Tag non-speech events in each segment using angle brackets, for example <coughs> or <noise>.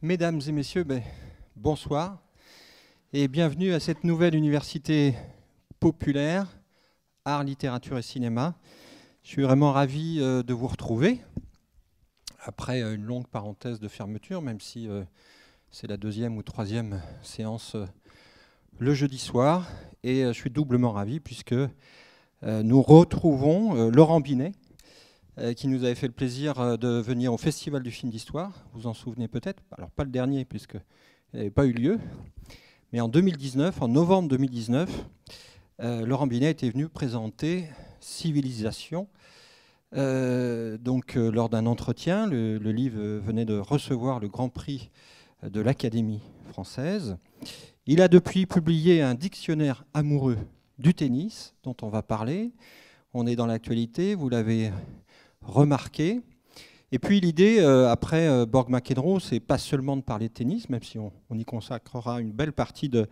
Mesdames et messieurs, ben, bonsoir et bienvenue à cette nouvelle université populaire, art, littérature et cinéma. Je suis vraiment ravi euh, de vous retrouver après euh, une longue parenthèse de fermeture, même si euh, c'est la deuxième ou troisième séance le jeudi soir. Et je suis doublement ravi puisque nous retrouvons Laurent Binet, euh, qui nous avait fait le plaisir euh, de venir au Festival du film d'histoire. Vous vous en souvenez peut-être. Alors pas le dernier puisque n'avait pas eu lieu. Mais en 2019, en novembre 2019, euh, Laurent Binet était venu présenter Civilisation. donc lors d'un entretien, le, livre venait de recevoir le Grand Prix de l'Académie française. Il a depuis publié un dictionnaire amoureux du tennis dont on va parler. On est dans l'actualité, vous l'avez remarqué. Et puis l'idée, euh, après euh, Borg McEnroe, c'est pas seulement de parler de tennis, même si on, on y consacrera une belle partie de,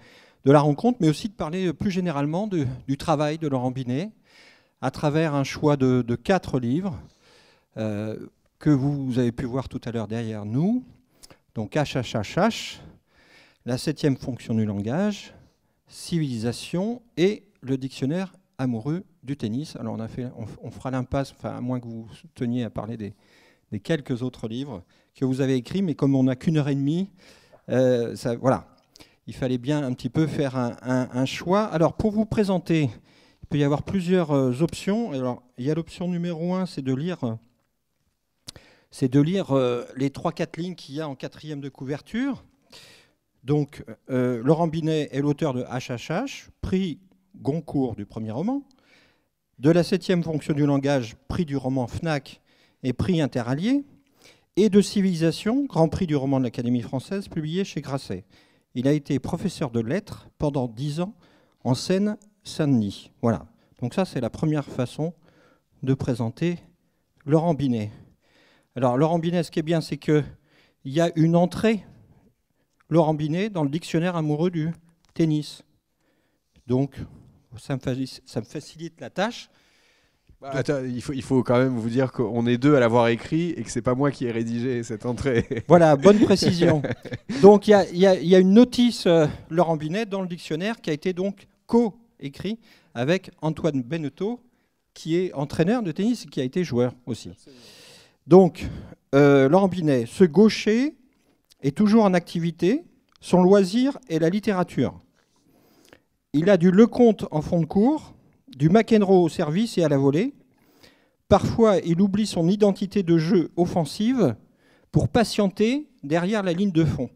de, la rencontre, mais aussi de parler plus généralement du travail de Laurent Binet, à travers un choix de, quatre livres euh, que vous avez pu voir tout à l'heure derrière nous. Donc HHHH, la septième fonction du langage, civilisation et le dictionnaire amoureux du tennis. Alors on, fera l'impasse, enfin, à moins que vous teniez à parler des, quelques autres livres que vous avez écrits, mais comme on n'a qu'une heure et demie, euh, voilà, il fallait bien un petit peu faire un, choix. Alors pour vous présenter, il peut y avoir plusieurs euh, options. Alors il y a l'option numéro un, c'est de lire, c'est de lire euh, les trois quatre lignes qu'il y a en quatrième de couverture. Donc Laurent Binet est l'auteur de HHH, prix Goncourt du premier roman, de la septième fonction du langage, prix du roman FNAC et prix interallié, et de civilisation, grand prix du roman de l'Académie française, publié chez Grasset. Il a été professeur de lettres pendant dix ans en Seine-Saint-Denis. Voilà. Donc ça, c'est la première façon de présenter Laurent Binet. Alors Laurent Binet, ce qui est bien, c'est qu'il y a une entrée, Laurent Binet, dans le dictionnaire amoureux du tennis. Donc, ça me, facilite la tâche. Bah, il, faut, il faut quand même vous dire qu'on est deux à l'avoir écrit et que c'est pas moi qui ai rédigé cette entrée. <laughs> Voilà, bonne précision. donc il y a, une notice euh, Laurent Binet dans le dictionnaire qui a été donc co-écrit avec Antoine Beneteau, qui est entraîneur de tennis et qui a été joueur aussi. Donc euh, Laurent Binet, ce gaucher est toujours en activité, son loisir est la littérature. Il a du Lecomte en fond de cours, du McEnroe au service et à la volée. Parfois, il oublie son identité de jeu offensive pour patienter derrière la ligne de fond.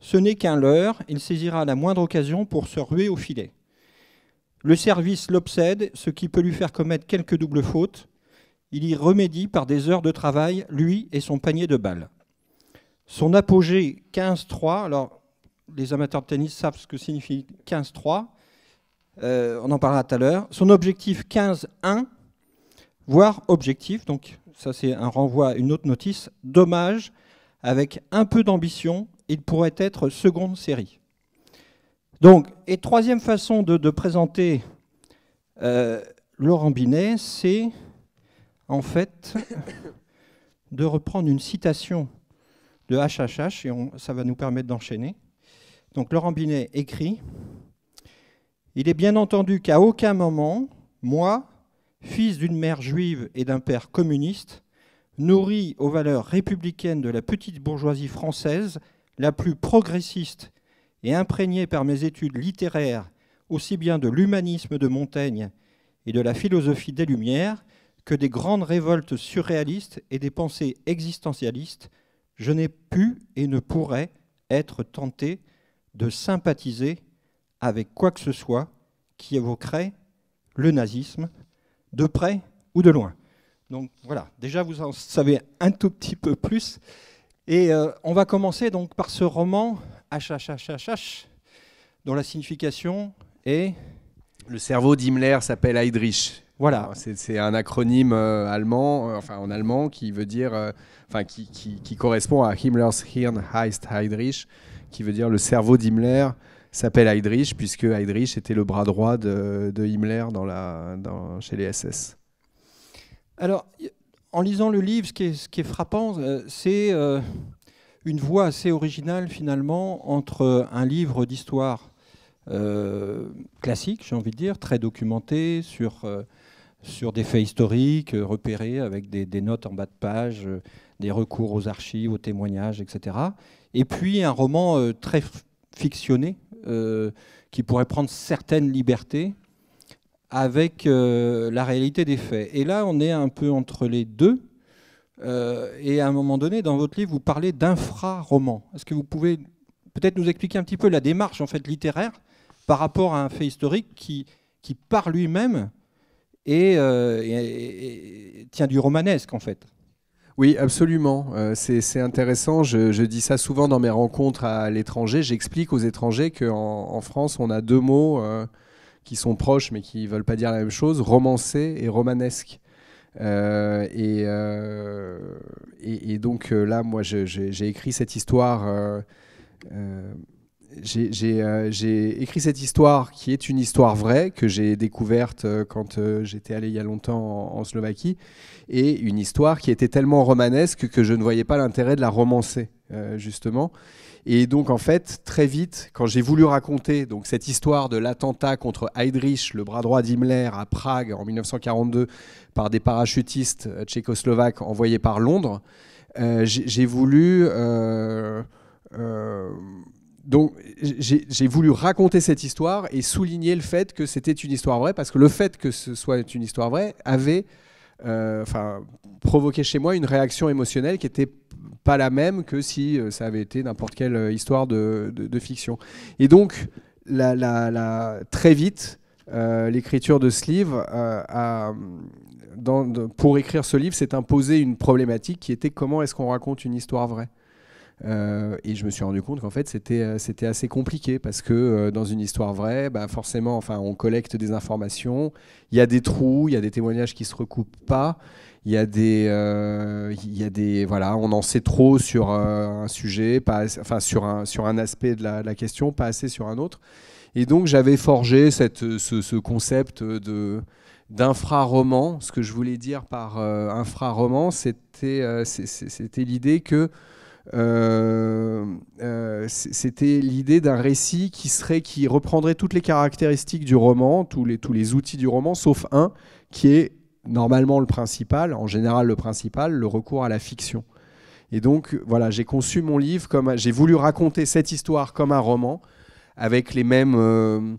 Ce n'est qu'un leurre, il saisira la moindre occasion pour se ruer au filet. Le service l'obsède, ce qui peut lui faire commettre quelques doubles fautes. Il y remédie par des heures de travail, lui et son panier de balles. Son apogée 15-3, alors les amateurs de tennis savent ce que signifie 15-3. Euh, on en parlera tout à l'heure. Son objectif 15-1, voire objectif, donc ça c'est un renvoi à une autre notice, dommage, avec un peu d'ambition, il pourrait être seconde série. Donc, et troisième façon de, présenter euh, Laurent Binet, c'est en fait <coughs> de reprendre une citation de HHH, et on, ça va nous permettre d'enchaîner. Donc Laurent Binet écrit Il est bien entendu qu'à aucun moment, moi, fils d'une mère juive et d'un père communiste, nourri aux valeurs républicaines de la petite bourgeoisie française, la plus progressiste et imprégnée par mes études littéraires, aussi bien de l'humanisme de Montaigne et de la philosophie des Lumières, que des grandes révoltes surréalistes et des pensées existentialistes, je n'ai pu et ne pourrai être tenté de sympathiser avec quoi que ce soit qui évoquerait le nazisme, de près ou de loin. Donc voilà, déjà vous en savez un tout petit peu plus. Et euh, on va commencer donc par ce roman HHHH, dont la signification est... Le cerveau d'Himmler s'appelle Heydrich. Voilà. C'est un acronyme euh, allemand, euh, enfin en allemand, qui veut dire, enfin qui, qui, correspond à Himmlers Hirn heißt Heydrich, qui veut dire le cerveau d'Himmler, s'appelle Heydrich, puisque Heydrich était le bras droit de, Himmler dans la, dans, chez les SS. Alors, en lisant le livre, ce qui est, ce qui est frappant, euh, c'est euh, une voie assez originale finalement entre un livre d'histoire euh, classique, j'ai envie de dire, très documenté sur, sur des faits historiques repérés avec des, des, notes en bas de page, des recours aux archives, aux témoignages, etc et puis un roman euh, très fictionné euh, qui pourrait prendre certaines libertés avec euh, la réalité des faits. Et là, on est un peu entre les deux. et à un moment donné, dans votre livre, vous parlez d'infraroman. Est-ce que vous pouvez peut-être nous expliquer un petit peu la démarche en fait littéraire par rapport à un fait historique qui, qui par lui-même et, tient du romanesque en fait. Oui, absolument. Euh, c'est intéressant. Je, dis ça souvent dans mes rencontres à l'étranger. J'explique aux étrangers qu'en en France, on a deux mots euh, qui sont proches mais qui ne veulent pas dire la même chose, romancé et romanesque. Euh, et, donc là, moi, j'ai écrit cette histoire. j'ai écrit cette histoire qui est une histoire vraie que j'ai découverte quand j'étais allé il y a longtemps en Slovaquie et une histoire qui était tellement romanesque que je ne voyais pas l'intérêt de la romancer, euh, justement. Et donc, en fait, très vite, quand j'ai voulu raconter donc, cette histoire de l'attentat contre Heydrich, le bras droit d'Himmler, à Prague en 1942, par des parachutistes tchécoslovaques envoyés par Londres, euh, j'ai voulu. Euh, donc j'ai voulu raconter cette histoire et souligner le fait que c'était une histoire vraie, parce que le fait que ce soit une histoire vraie avait euh, enfin, provoquer chez moi une réaction émotionnelle qui n'était pas la même que si euh, ça avait été n'importe quelle euh, histoire de, fiction. Et donc, très vite, l'écriture de ce livre, pour écrire ce livre, s'est imposée une problématique qui était comment est-ce qu'on raconte une histoire vraie euh, et je me suis rendu compte qu'en fait, c'était, euh, c'était assez compliqué parce que euh, dans une histoire vraie, bah, forcément, enfin, on collecte des informations, il y a des trous, il y a des témoignages qui se recoupent pas, il y a des, il y des, voilà, on en sait trop sur un sujet, pas enfin, sur un, sur un aspect de la, question, pas assez sur un autre. Et donc, j'avais forgé cette, ce, concept de d'infraroman. Ce que je voulais dire par infraroman, c'était, c'était l'idée que euh, euh, c'était l'idée d'un récit qui serait qui reprendrait toutes les caractéristiques du roman, tous les tous les outils du roman, sauf un qui est normalement le principal, en général le principal, le recours à la fiction. Et donc, voilà, j'ai conçu mon livre comme. J'ai voulu raconter cette histoire comme un roman, avec les mêmes, euh,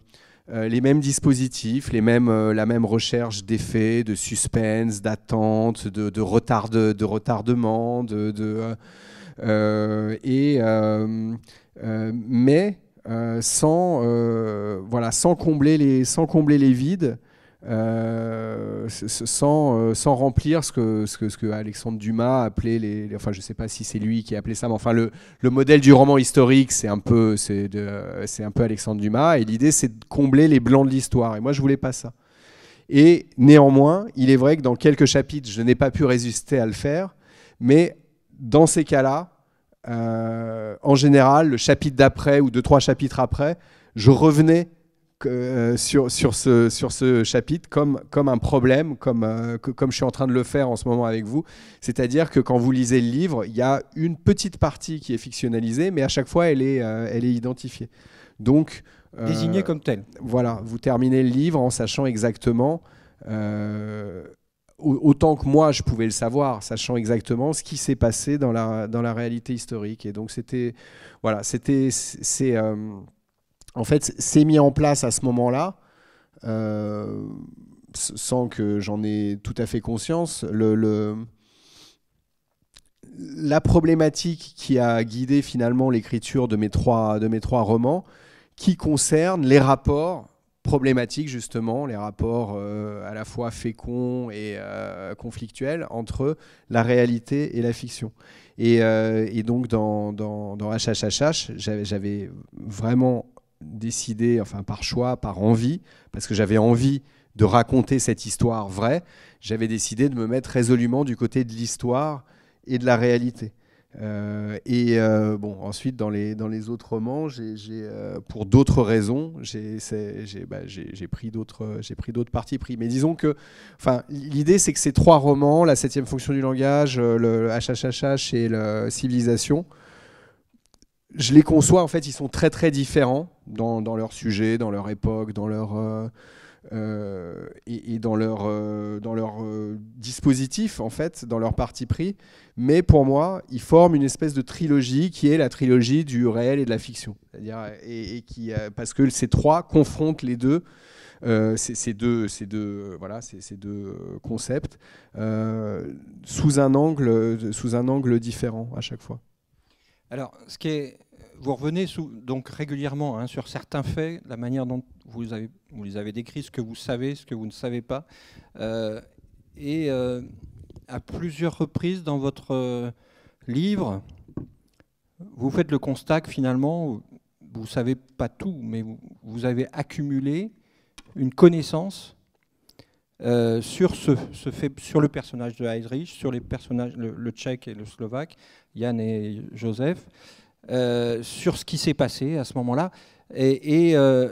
les mêmes dispositifs, les mêmes, la même recherche d'effets, de suspense, d'attente, de, retard de, retardement, de. Euh, et, euh, euh, mais sans, voilà, sans, combler les, sans combler les vides. sans, sans, remplir ce que, ce que, ce, que, Alexandre Dumas appelait les, Enfin, je sais pas si c'est lui qui appelé ça, mais enfin, le, modèle du roman historique, c'est un, peu, c'est, un peu Alexandre Dumas. Et l'idée, c'est de combler les blancs de l'histoire. Et moi, je voulais pas ça. Et néanmoins, il est vrai que dans quelques chapitres, je n'ai pas pu résister à le faire. Mais dans ces cas-là, euh, en général, le chapitre d'après ou deux, trois chapitres après, je revenais euh, sur, sur, ce, sur ce chapitre comme, comme un problème, comme, euh, que, comme je suis en train de le faire en ce moment avec vous. C'est-à-dire que quand vous lisez le livre, il y a une petite partie qui est fictionnalisée, mais à chaque fois, elle est, elle est identifiée. Donc, Désignée comme telle. Voilà, vous terminez le livre en sachant exactement autant que moi, je pouvais le savoir, sachant exactement ce qui s'est passé dans la, dans réalité historique. Et donc, c'était. Voilà, c'était. C'est, euh, en fait, c'est mis en place à ce moment-là, euh, sans que j'en ai tout à fait conscience. Le, la problématique qui a guidé finalement l'écriture de mes trois, de mes trois romans, qui concerne les rapports problématique justement les rapports euh, à la fois féconds et euh, conflictuels entre la réalité et la fiction. Et, euh, donc dans, dans, dans HHHH, j'avais vraiment décidé, enfin par choix, par envie, parce que j'avais envie de raconter cette histoire vraie, j'avais décidé de me mettre résolument du côté de l'histoire et de la réalité. Euh, et euh, bon, ensuite, dans les, dans les autres romans, j'ai, euh, pour d'autres raisons, bah, j'ai, pris d'autres, j'ai pris d'autres parties pris. Mais disons que l'idée, c'est que ces trois romans, La septième fonction du langage, le, le HHHH et le Civilisation, je les conçois, en fait, ils sont très très différents dans, dans leur sujet, dans leur époque, dans leur euh, et, dans leur, euh, dans leur euh, dispositif, en fait, dans leur parti pris. Mais pour moi, ils forment une espèce de trilogie qui est la trilogie du réel et de la fiction. C'est-à-dire, et, qui, parce que ces trois confrontent les deux. Ces, deux, ces deux, voilà, ces, deux concepts sous, un angle, sous un angle différent à chaque fois. Alors, ce qui est vous revenez donc régulièrement hein, sur certains faits, la manière dont vous, avez, vous les avez décrits, ce que vous savez, ce que vous ne savez pas. Euh, et euh, à plusieurs reprises dans votre euh, livre, vous faites le constat que finalement, vous ne savez pas tout, mais vous, avez accumulé une connaissance sur, ce, fait, sur le personnage de Heidrich, sur les personnages, le, le tchèque et le slovaque, Yann et Joseph, euh, sur ce qui s'est passé à ce moment-là. Et, euh,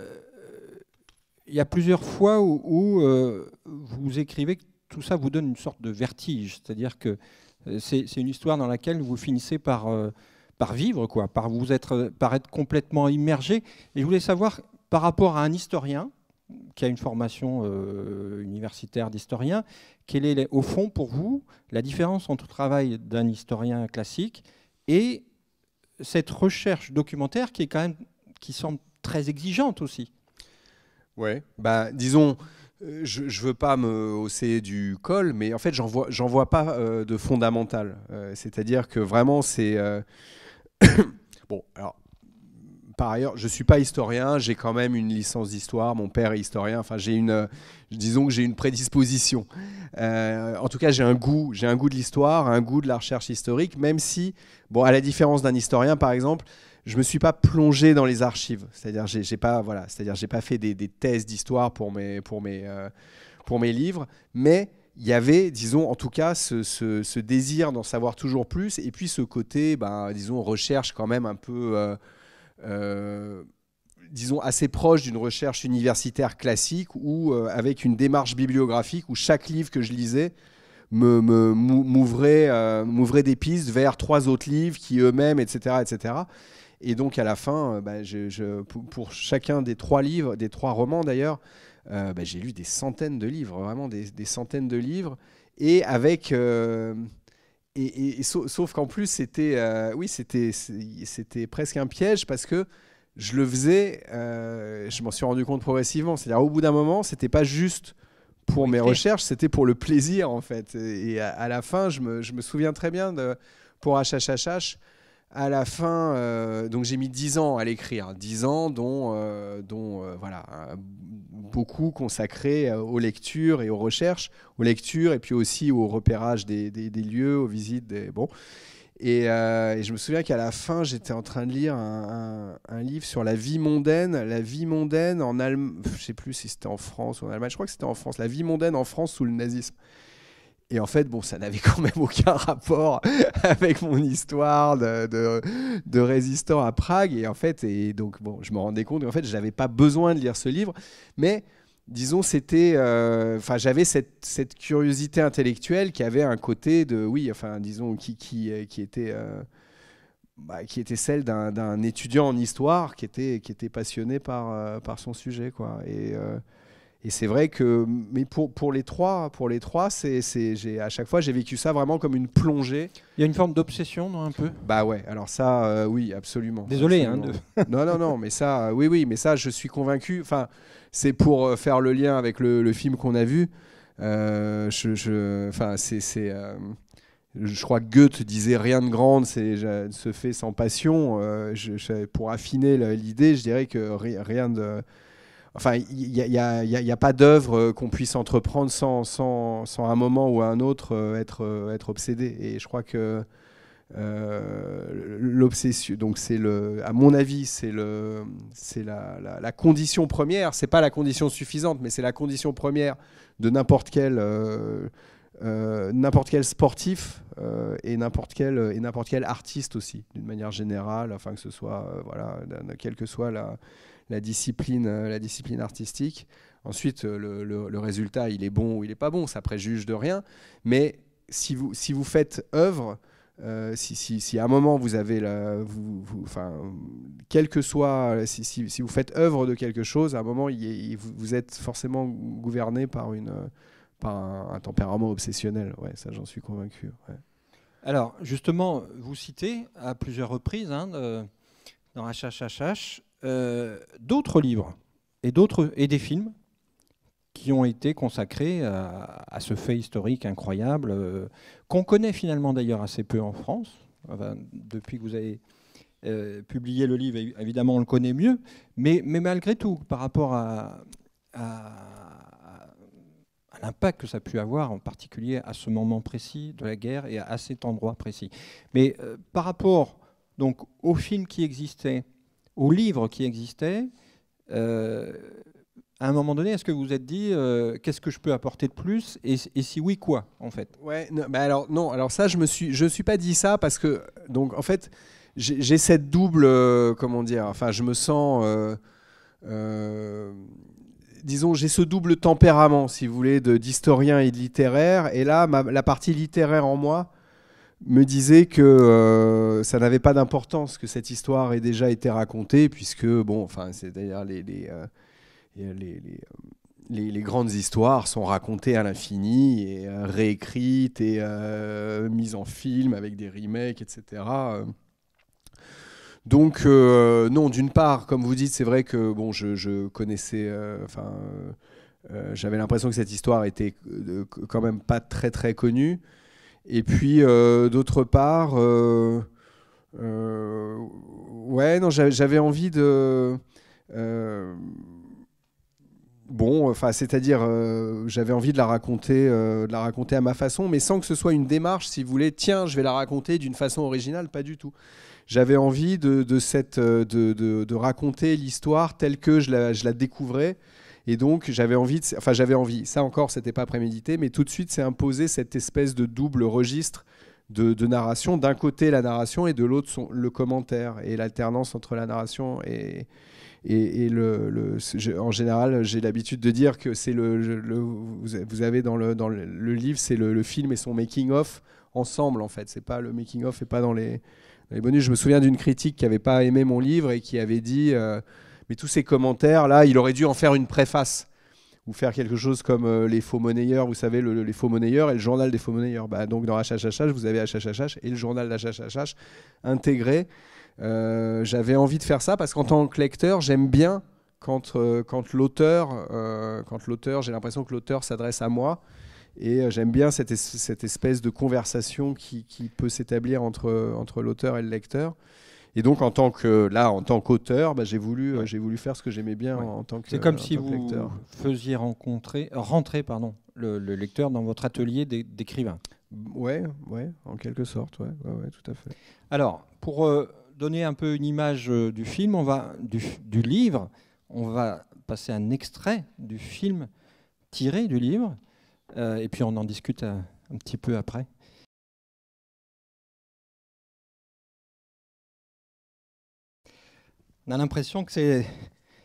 il y a plusieurs fois où, euh, vous écrivez que tout ça vous donne une sorte de vertige, c'est-à-dire que c'est une histoire dans laquelle vous finissez par, par vivre, quoi, par, vous être, par être complètement immergé. Et je voulais savoir, par rapport à un historien qui a une formation universitaire d'historien, quelle est au fond pour vous la différence entre le travail d'un historien classique et cette recherche documentaire qui est quand même qui semble très exigeante aussi. Ouais, bah disons, euh, je ne veux pas me hausser du col, mais en fait, j'en vois, vois pas euh, de fondamental. Euh, c'est-à-dire que vraiment, c'est. <coughs> bon, alors, par ailleurs, je ne suis pas historien, j'ai quand même une licence d'histoire, mon père est historien, enfin, j'ai une. disons que j'ai une prédisposition. en tout cas, j'ai un goût, j'ai un goût de l'histoire, un goût de la recherche historique, même si Bon, à la différence d'un historien, par exemple, je me suis pas plongé dans les archives. C'est-à-dire, j'ai, j'ai pas, voilà, c'est-à-dire, j'ai pas fait des, thèses d'histoire pour mes, pour mes, euh, pour mes livres, mais il y avait, disons, en tout cas, ce, désir d'en savoir toujours plus, et puis ce côté, ben, disons, recherche quand même un peu, euh, euh, disons, assez proche d'une recherche universitaire classique, ou avec une démarche bibliographique, où chaque livre que je lisais me, euh, m'ouvrait, des pistes vers trois autres livres qui eux-mêmes, etc., etc. Et donc à la fin, euh, bah, pour chacun des trois livres, des trois romans d'ailleurs, euh, bah, j'ai lu des centaines de livres, vraiment des, centaines de livres, et avec et, sauf, sauf, qu'en plus c'était oui c'était c'était presque un piège parce que je le faisais, je m'en suis rendu compte progressivement, c'est-à-dire au bout d'un moment, c'était pas juste pour mes recherches, c'était pour le plaisir en fait. Et à, la fin, je me, je me, souviens très bien de, pour HHHH, à la fin, euh, donc j'ai mis 10 ans à l'écrire, 10 ans dont, euh, dont euh, voilà, beaucoup consacré aux lectures et aux recherches, aux lectures et puis aussi au repérage des, des, des lieux, aux visites. Des, bon. Euh, et, je me souviens qu'à la fin, j'étais en train de lire un, livre sur la vie mondaine, la vie mondaine en Allemagne, je sais plus si c'était en France ou en Allemagne, je crois que c'était en France, la vie mondaine en France sous le nazisme. Et en fait, bon, ça n'avait <laughs> quand même aucun rapport <laughs> avec mon histoire de, de, résistant à Prague. Et en fait, et donc, bon, je me rendais compte en fait, je n'avais pas besoin de lire ce livre, mais disons, c'était, euh, enfin, j'avais cette, cette, curiosité intellectuelle qui avait un côté de, oui, enfin, disons, qui, qui, euh, qui était, euh, bah, qui était celle d'un, étudiant en histoire qui était, qui était passionné par, par son sujet, quoi. Et, et c'est vrai que, mais pour, pour les trois, pour les trois, c'est, j'ai, à chaque fois, j'ai vécu ça vraiment comme une plongée. Il y a une forme d'obsession, non, un peu Bah ouais, alors ça, oui, absolument. Désolé, Hein, non, non, non, mais ça, oui, oui, mais ça, je suis convaincu. Enfin, c'est pour euh, faire le lien avec le, film qu'on a vu. Euh, je, c'est, euh, je crois que Goethe disait rien de grand se fait sans passion. Euh, pour affiner l'idée, je dirais que rien de. Enfin, il n'y a, pas d'œuvre qu'on puisse entreprendre sans, sans, sans, un moment ou un autre être, être obsédé. Et je crois que euh, l'obsession. Donc c'est le, à mon avis, c'est le, c'est la, condition première. C'est pas la condition suffisante, mais c'est la condition première de n'importe quel, euh, euh, n'importe quel sportif et n'importe quel et n'importe quel artiste aussi, d'une manière générale, afin que ce soit voilà, quelle que soit la, discipline, la discipline artistique. Ensuite, le, résultat, il est bon ou il n'est pas bon, ça préjuge de rien. Mais si vous, si vous faites œuvre, euh, si, si, si, à un moment vous avez la, vous, enfin, quel que soit, si, si, vous faites œuvre de quelque chose, à un moment vous êtes forcément gouverné par, une, un, tempérament obsessionnel. Ouais, ça j'en suis convaincu. Alors justement, vous citez à plusieurs reprises hein, euh, dans HHHH euh, d'autres livres et, et des films qui ont été consacrés à, ce fait historique incroyable, euh, qu'on connaît finalement d'ailleurs assez peu en France. depuis que vous avez euh, publié le livre, évidemment, on le connaît mieux. Mais, mais malgré tout, par rapport à, l'impact que ça a pu avoir, en particulier à ce moment précis de la guerre et à, cet endroit précis. Mais euh, par rapport donc, au film qui existait, au livre qui existait, à un moment donné, est-ce que vous vous êtes dit euh, qu'est-ce que je peux apporter de plus et, si oui, quoi en fait Ouais, non, bah alors non, alors ça je me suis je suis pas dit ça parce que donc en fait j'ai cette double euh, comment dire, enfin je me sens euh, disons, j'ai ce double tempérament, si vous voulez, d'historien et de littéraire. Et là, la partie littéraire en moi me disait que ça n'avait pas d'importance que cette histoire ait déjà été racontée, puisque, bon, enfin, c'est d'ailleurs les, les, euh, euh, les, les, grandes histoires sont racontées à l'infini et euh, réécrites et mises en film avec des remakes, etc. Donc, non, d'une part, comme vous dites, c'est vrai que bon, je, connaissais. enfin, J'avais l'impression que cette histoire était quand même pas très très connue. Et puis, d'autre part, ouais, non, j'avais envie de bon, enfin, c'est-à-dire, euh, j'avais envie de la raconter, euh, la raconter à ma façon, mais sans que ce soit une démarche, si vous voulez, tiens, je vais la raconter d'une façon originale, pas du tout. J'avais envie de, de, euh, raconter l'histoire telle que je la, découvrais. Et donc, j'avais envie, de, enfin, j'avais envie, ça encore, c'était pas prémédité, mais tout de suite, c'est imposé cette espèce de double registre de, de narration. D'un côté, la narration, et de l'autre, le commentaire et l'alternance entre la narration et, et, le, en général, j'ai l'habitude de dire que c'est le, vous avez dans le, dans le, livre, c'est le, film et son making-of ensemble, en fait. C'est pas le making-of et pas dans les, bonus. Je me souviens d'une critique qui n'avait pas aimé mon livre et qui avait dit euh, Mais tous ces commentaires, là, il aurait dû en faire une préface ou faire quelque chose comme euh, les faux monnayeurs, vous savez, les faux monnayeurs et le journal des faux monnayeurs. Bah, donc dans HHHH, vous avez HHHH et le journal d'HHHH intégré. Euh, j'avais envie de faire ça parce qu'en tant que lecteur, j'aime bien quand, euh, quand l'auteur, euh, quand l'auteur, j'ai l'impression que l'auteur s'adresse à moi. Et j'aime bien cette, cette, espèce de conversation qui, qui peut s'établir entre, entre l'auteur et le lecteur. Et donc, en tant que là, en tant qu'auteur, bah, j'ai voulu, j'ai voulu faire ce que j'aimais bien en tant que. C'est comme si vous faisiez rencontrer, rentrer, pardon, le, lecteur dans votre atelier d'écrivain. Ouais, ouais, en quelque sorte, ouais, ouais tout à fait. Alors, pour donner un peu une image euh, du film, on va, du, livre, on va passer un extrait du film tiré du livre, euh, et puis on en discute euh, un, petit peu après. On a l'impression que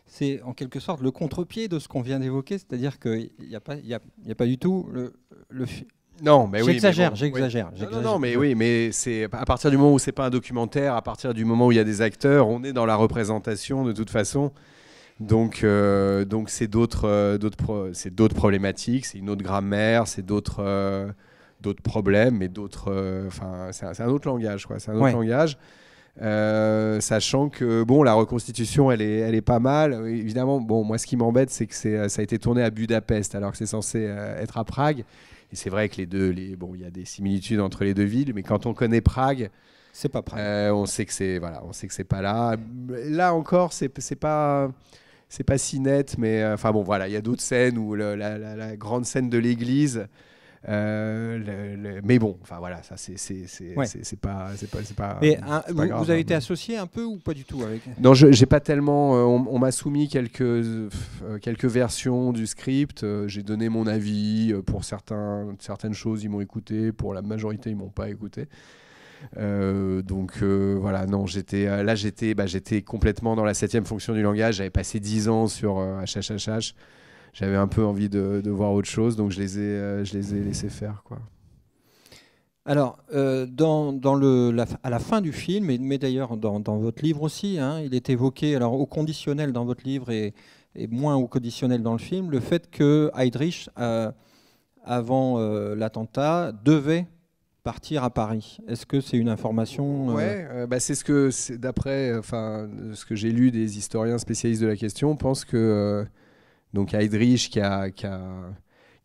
c'est en quelque sorte le contre-pied de ce qu'on vient d'évoquer, c'est-à-dire qu'il n'y a, a, a, pas du tout le, le, non, mais oui. J'exagère, j'exagère. Non, non, mais oui, mais c'est à partir du moment où c'est pas un documentaire, à partir du moment où il y a des acteurs, on est dans la représentation de toute façon. Donc, euh, donc c'est d'autres, euh, d'autres, c'est d'autres problématiques, c'est une autre grammaire, c'est d'autres, euh, d'autres problèmes, mais d'autres. Enfin, c'est un, autre langage, quoi. un autre langage. sachant que bon, la reconstitution, elle est, elle est pas mal. Évidemment, bon, moi, ce qui m'embête, c'est que ça a été tourné à Budapest, alors que c'est censé être à Prague. Et c'est vrai que les deux, les, bon, il y a des similitudes entre les deux villes, mais quand on connaît Prague, c'est pas Prague. Euh, on sait que c'est voilà, on sait que c'est pas là. Là encore, c'est pas c'est pas si net, mais euh, enfin bon, voilà, il y a d'autres scènes où la, grande scène de l'église euh, mais bon, enfin voilà, ça c'est pas c'est pas, pas, mais, euh, pas vous, vous, avez hein. été associé un peu ou pas du tout avec Non, j'ai pas tellement. Euh, on, m'a soumis quelques quelques versions du script. j'ai donné mon avis pour certains certaines choses, ils m'ont écouté. Pour la majorité, ils m'ont pas écouté. donc voilà, non, j'étais là, j'étais bah, j'étais complètement dans la septième fonction du langage. J'avais passé dix ans sur HHHH j'avais un peu envie de, voir autre chose, donc je les ai, euh, je les ai laissés faire. Quoi. Alors, euh, dans, le, à la fin du film, et, mais d'ailleurs dans, votre livre aussi, hein, il est évoqué, alors au conditionnel dans votre livre et, moins au conditionnel dans le film, le fait que Heydrich, euh, avant l'attentat, devait partir à Paris. Est-ce que c'est une information Oui, bah, c'est ce que d'après, enfin, ce que j'ai lu des historiens spécialistes de la question, pense que donc Heydrich qui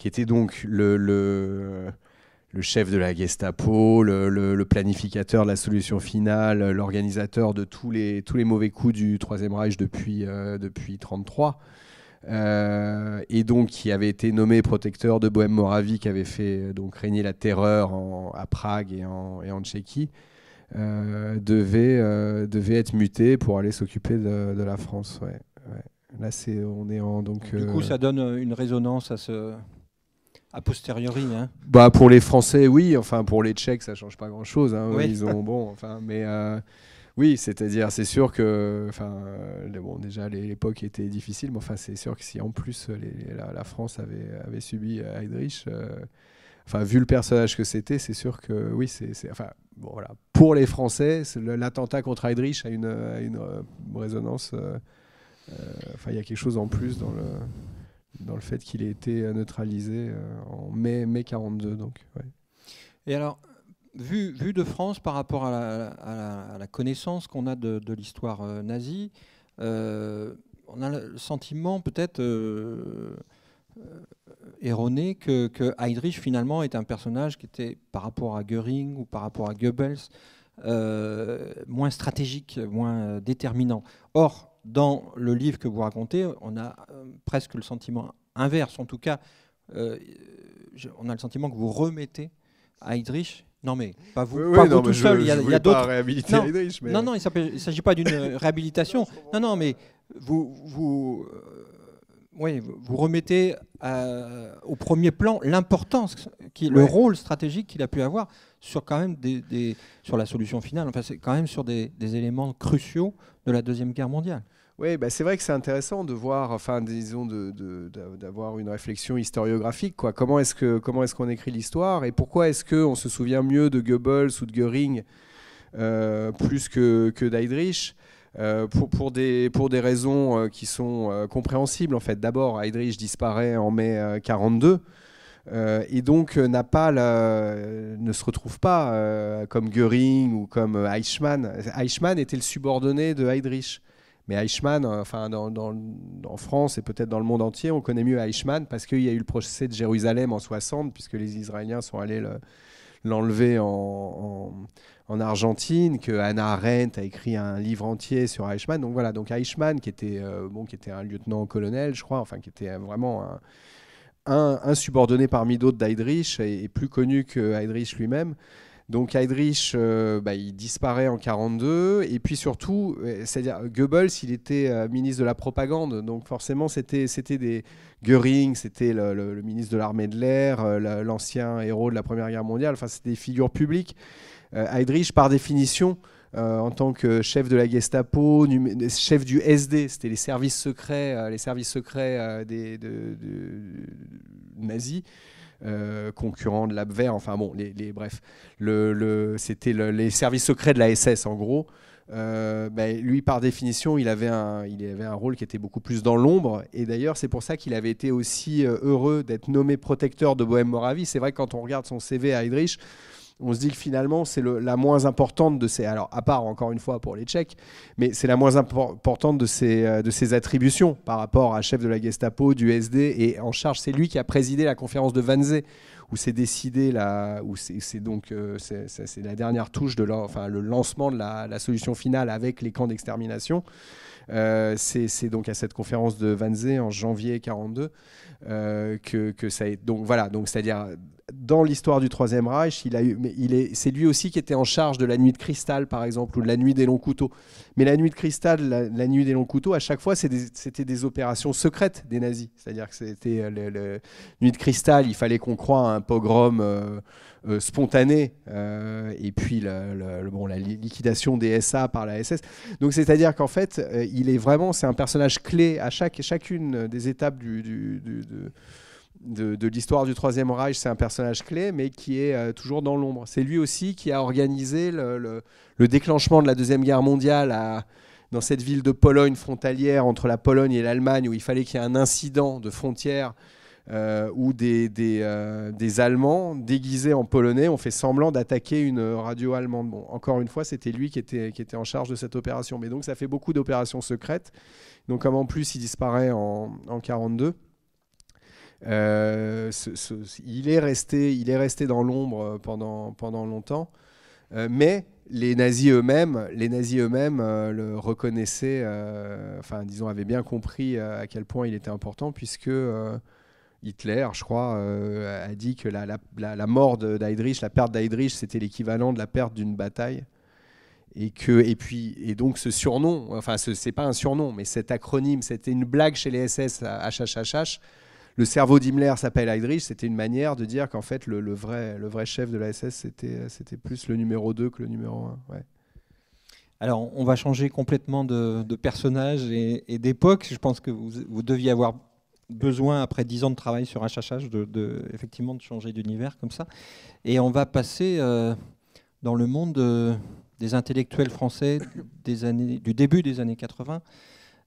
était donc le, chef de la Gestapo, le, planificateur de la solution finale, l'organisateur de tous les, mauvais coups du Troisième Reich depuis 1933. Euh, euh, et donc qui avait été nommé protecteur de Bohème-Moravie, qui avait fait euh, donc régner la terreur à Prague et en, Tchéquie, devait, être muté pour aller s'occuper de, la France. Là, c'est, on est en donc. Du coup, euh, ça donne euh, une résonance à ce. A posteriori, hein. Bah pour les Français, oui. Enfin pour les Tchèques, ça change pas grand chose. Hein. Oui. Ils ont <laughs> bon. Enfin, mais euh, oui, c'est-à-dire, c'est sûr que, enfin, bon, déjà l'époque était difficile, mais enfin, c'est sûr que si en plus la, France avait avait subi Heydrich, enfin, vu le personnage que c'était, c'est sûr que oui, c'est, enfin, bon voilà. Pour les Français, l'attentat contre Heydrich a une, résonance. Euh, il y a quelque chose en plus dans le, dans le fait qu'il ait été neutralisé euh, en mai, mai 42. Donc, Et alors, vu, vu, de France par rapport à la, connaissance qu'on a de, l'histoire euh, nazie, on a le sentiment peut-être erroné que, que, Heydrich finalement est un personnage qui était par rapport à Goering ou par rapport à Goebbels moins stratégique, moins déterminant. Or, dans le livre que vous racontez, on a euh, presque le sentiment inverse. En tout cas, euh, on a le sentiment que vous remettez à Heydrich. Non, mais pas vous, pas tout seul. il y a, d'autres. Non, non, il ne s'agit pas d'une <laughs> réhabilitation. Non, non, mais vous, vous, euh, vous remettez au premier plan l'importance, qui, le rôle stratégique qu'il a pu avoir sur quand même des, sur la solution finale. Enfin, c'est quand même sur des éléments cruciaux de la deuxième guerre mondiale. Oui, bah, c'est vrai que c'est intéressant de voir, enfin, disons, d'avoir une réflexion historiographique. Comment est-ce qu'on écrit l'histoire et pourquoi est-ce qu'on se souvient mieux de Goebbels ou de Göring euh, plus que, que euh, pour, des, raisons euh, qui sont compréhensibles en fait. D'abord, Heydrich disparaît en mai 1942. et donc n'a pas ne se retrouve pas comme Göring ou comme Eichmann. Eichmann était le subordonné de Heydrich. Mais Eichmann, euh, enfin, en France et peut-être dans le monde entier, on connaît mieux Eichmann parce qu'il y a eu le procès de Jérusalem en 60, puisque les Israéliens sont allés l'enlever le, en, en, Argentine, que Anna Arendt a écrit un livre entier sur Eichmann. Donc voilà, donc Eichmann, qui était, euh, bon, qui était un lieutenant-colonel, je crois, enfin, qui était vraiment un, un, subordonné parmi d'autres d'Heidrich et, plus connu que Heydrich lui-même. Donc Heydrich, euh, bah, il disparaît en 42. Et puis surtout, euh, c'est-à-dire Goebbels, il était euh, ministre de la propagande. Donc forcément, c'était, des Goering, c'était le, ministre de l'armée de l'air, l'ancien héros de la Première Guerre mondiale. Enfin, c'était des figures publiques. Heydrich, par définition, en tant que chef de la Gestapo, chef du SD, c'était les services secrets, les services secrets des nazis. Euh, concurrent de l'Abwehr, enfin bon, les, bref, le, le, c'était les services secrets de la SS en gros. Euh, ben, lui, par définition, il avait, un, il avait un rôle qui était beaucoup plus dans l'ombre. Et d'ailleurs, c'est pour ça qu'il avait été aussi euh, heureux d'être nommé protecteur de Bohème-Moravie. C'est vrai que quand on regarde son CV à Heydrich, on se dit que finalement, c'est la moins importante de ces. Alors, à part encore une fois pour les Tchèques, mais c'est la moins importante de ces euh, de ces attributions par rapport à chef de la Gestapo, du SD et en charge. C'est lui qui a présidé la conférence de Wannsee où c'est décidé là, où c'est donc euh, c'est la dernière touche de enfin, le lancement de la, la, solution finale avec les camps d'extermination. Euh, c'est donc à cette conférence de Wannsee en janvier 1942, que, que, ça est donc voilà donc c'est à dire dans l'histoire du Troisième Reich, il a eu, il est, c'est lui aussi qui était en charge de la nuit de cristal, par exemple, ou de la nuit des longs couteaux. Mais la nuit de cristal, la, nuit des longs couteaux, à chaque fois, c'était des, opérations secrètes des nazis. C'est-à-dire que c'était euh, la nuit de cristal, il fallait qu'on croie à un pogrom euh, euh, spontané, et puis la liquidation des SA par la SS. Donc c'est-à-dire qu'en fait, il est vraiment, c'est un personnage clé à chaque, chacune des étapes du, de, l'histoire du Troisième Reich, c'est un personnage clé, mais qui est euh, toujours dans l'ombre. C'est lui aussi qui a organisé le, déclenchement de la Deuxième Guerre mondiale dans cette ville de Pologne frontalière entre la Pologne et l'Allemagne, où il fallait qu'il y ait un incident de frontière euh, où euh, des, Allemands déguisés en Polonais ont fait semblant d'attaquer une radio allemande. Bon, encore une fois, c'était lui qui était, qui était en charge de cette opération. Mais donc, ça fait beaucoup d'opérations secrètes. Donc, comme en plus, il disparaît en 1942. Euh, il, est resté, il est resté dans l'ombre euh, pendant, pendant longtemps, euh, mais les nazis eux-mêmes, les nazis eux-mêmes le reconnaissaient, enfin disons avaient bien compris à quel point il était important puisque Hitler, je crois, a dit que la, mort d'Heydrich, la perte d'Heydrich, c'était l'équivalent de la perte d'une bataille. Et, que, et, puis, et donc ce surnom, enfin ce n'est pas un surnom, mais cet acronyme, c'était une blague chez les SS, HHHH, le cerveau d'Himmler s'appelle Heydrich, c'était une manière de dire qu'en fait, le, vrai, le vrai chef de la SS, c'était plus le numéro 2 que le numéro 1. Alors, on va changer complètement de, personnage et, d'époque. Je pense que vous, deviez avoir besoin, après 10 ans de travail sur HHH, de, de effectivement de changer d'univers comme ça. Et on va passer euh, dans le monde euh, des intellectuels français des années, du début des années 80.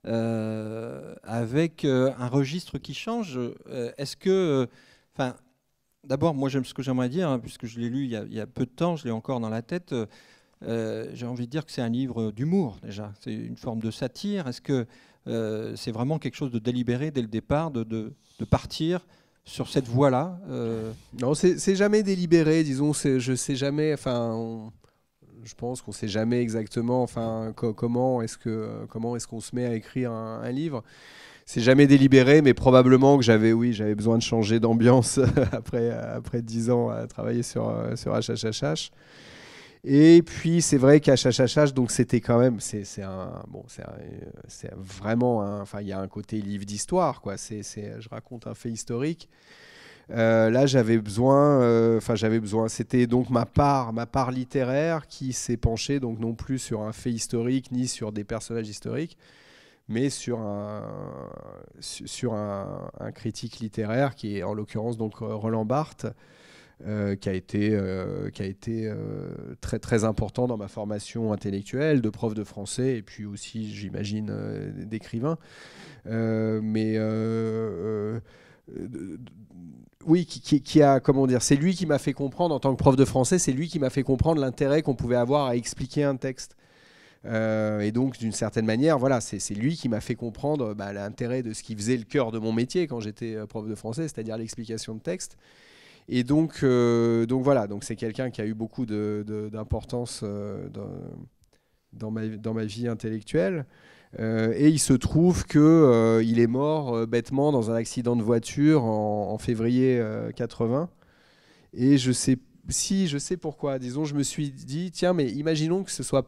Euh, avec euh, un registre qui change. Euh, est-ce que, enfin, d'abord, moi j'aime ce que j'aimerais dire, hein, puisque je l'ai lu il y, a, peu de temps, je l'ai encore dans la tête. j'ai envie de dire que c'est un livre d'humour déjà, c'est une forme de satire. Est-ce que c'est vraiment quelque chose de délibéré dès le départ, de, partir sur cette voie-là Non, c'est jamais délibéré, disons, je sais jamais, enfin, je pense qu'on ne sait jamais exactement enfin, comment est-ce qu'on est se met à écrire un, un livre. C'est jamais délibéré, mais probablement que j'avais oui, j'avais besoin de changer d'ambiance <laughs> après, après 10 ans à travailler sur, sur HHHH. Et puis c'est vrai qu'HHHH, donc c'était quand même, c'est un, bon, c'est vraiment, enfin il y a un côté livre d'histoire quoi. C'est, je raconte un fait historique. Euh, là, j'avais besoin, euh, enfin, j'avais besoin. C'était donc ma part, ma part littéraire qui s'est penchée donc non plus sur un fait historique ni sur des personnages historiques, mais sur un sur un, critique littéraire qui est en l'occurrence donc euh, Roland Barthes. qui a été, qui a été très, très important dans ma formation intellectuelle de prof de français et puis aussi, j'imagine, d'écrivain. mais euh, oui, qui, a, comment dire, c'est lui qui m'a fait comprendre, en tant que prof de français, c'est lui qui m'a fait comprendre l'intérêt qu'on pouvait avoir à expliquer un texte. Euh, et donc, d'une certaine manière, voilà, c'est lui qui m'a fait comprendre bah, l'intérêt de ce qui faisait le cœur de mon métier quand j'étais euh, prof de français, c'est-à-dire l'explication de texte. Et donc, donc voilà, donc c'est quelqu'un qui a eu beaucoup d'importance dans ma vie intellectuelle. Euh, et il se trouve qu'il euh, est mort euh, bêtement dans un accident de voiture en, février 80. Et je sais si je sais pourquoi. Disons, je me suis dit tiens, mais imaginons que ce soit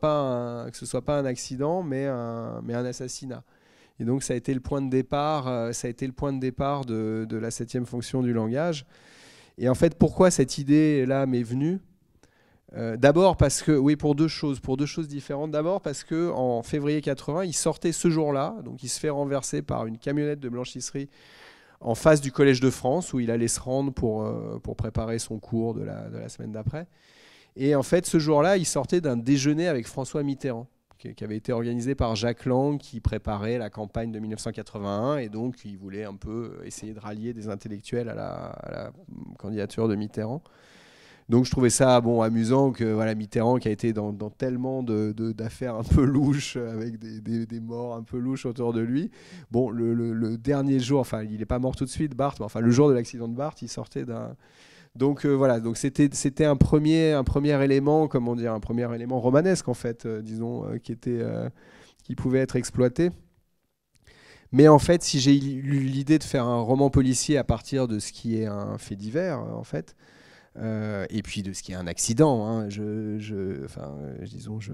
que ce soit pas un accident, mais un, mais un assassinat. Et donc ça a été le point de départ, ça a été le point de départ de la septième fonction du langage. Et en fait, pourquoi cette idée là m'est venue euh, d'abord parce que, oui, pour deux choses, pour deux choses différentes. D'abord parce que en février 80, il sortait ce jour-là, donc il se fait renverser par une camionnette de blanchisserie en face du Collège de France où il allait se rendre pour, euh, pour préparer son cours de la, de la semaine d'après. Et en fait, ce jour-là, il sortait d'un déjeuner avec François Mitterrand qui avait été organisé par Jacques Lang, qui préparait la campagne de 1981, et donc il voulait un peu essayer de rallier des intellectuels à la candidature de Mitterrand. Donc je trouvais ça bon amusant que voilà Mitterrand qui a été dans, tellement d'affaires de, d'affaires un peu louches euh, avec des, morts un peu louches autour de lui. Bon, le, dernier jour, enfin il n'est pas mort tout de suite, Bart enfin le jour de l'accident de Barthes, il sortait d'un donc euh, voilà, donc c'était un premier un premier élément comment dire un premier élément romanesque en fait, euh, disons qui qui pouvait être exploité. Mais en fait, si j'ai eu l'idée de faire un roman policier à partir de ce qui est un fait divers en fait, euh, et puis de ce qui est un accident. Hein, je, je, enfin, disons, je,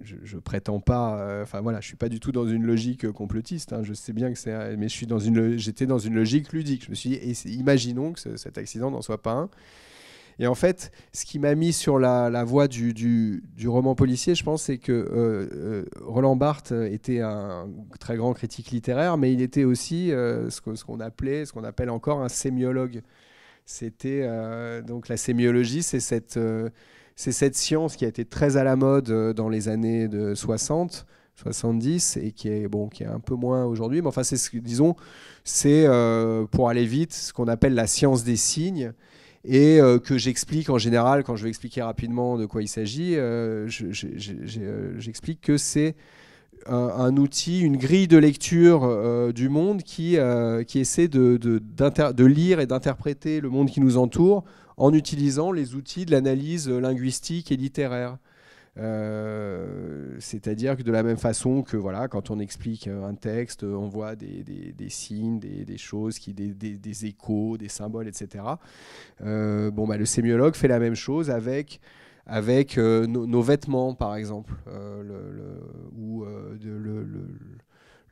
je, prétends pas. Euh, enfin voilà, je suis pas du tout dans une logique complotiste. Hein, je sais bien que c'est, mais je suis dans une, j'étais dans une logique ludique. Je me suis, dit, imaginons que cet accident n'en soit pas un. Et en fait, ce qui m'a mis sur la, voie du, roman policier, je pense, c'est que euh, Roland Barthes était un très grand critique littéraire, mais il était aussi ce, qu'on appelait, ce qu'on appelle encore un sémiologue. C'était euh, donc la sémiologie, c'est cette, euh, c'est cette science qui a été très à la mode euh, dans les années de 60. 70 et qui est bon qui est un peu moins aujourd'hui mais enfin c'est ce que disons c'est pour aller vite ce qu'on appelle la science des signes et que j'explique en général quand je vais expliquer rapidement de quoi il s'agit j'explique que c'est un, outil, une grille de lecture euh, du monde qui, euh, essaie de, de, lire et d'interpréter le monde qui nous entoure en utilisant les outils de l'analyse linguistique et littéraire. Euh, c'est-à-dire que de la même façon que voilà, quand on explique un texte, on voit des, signes, des, choses, qui, des, échos, des symboles, etc. bon, bah, le sémiologue fait la même chose avec avec euh, nos vêtements, par exemple, euh, ou euh,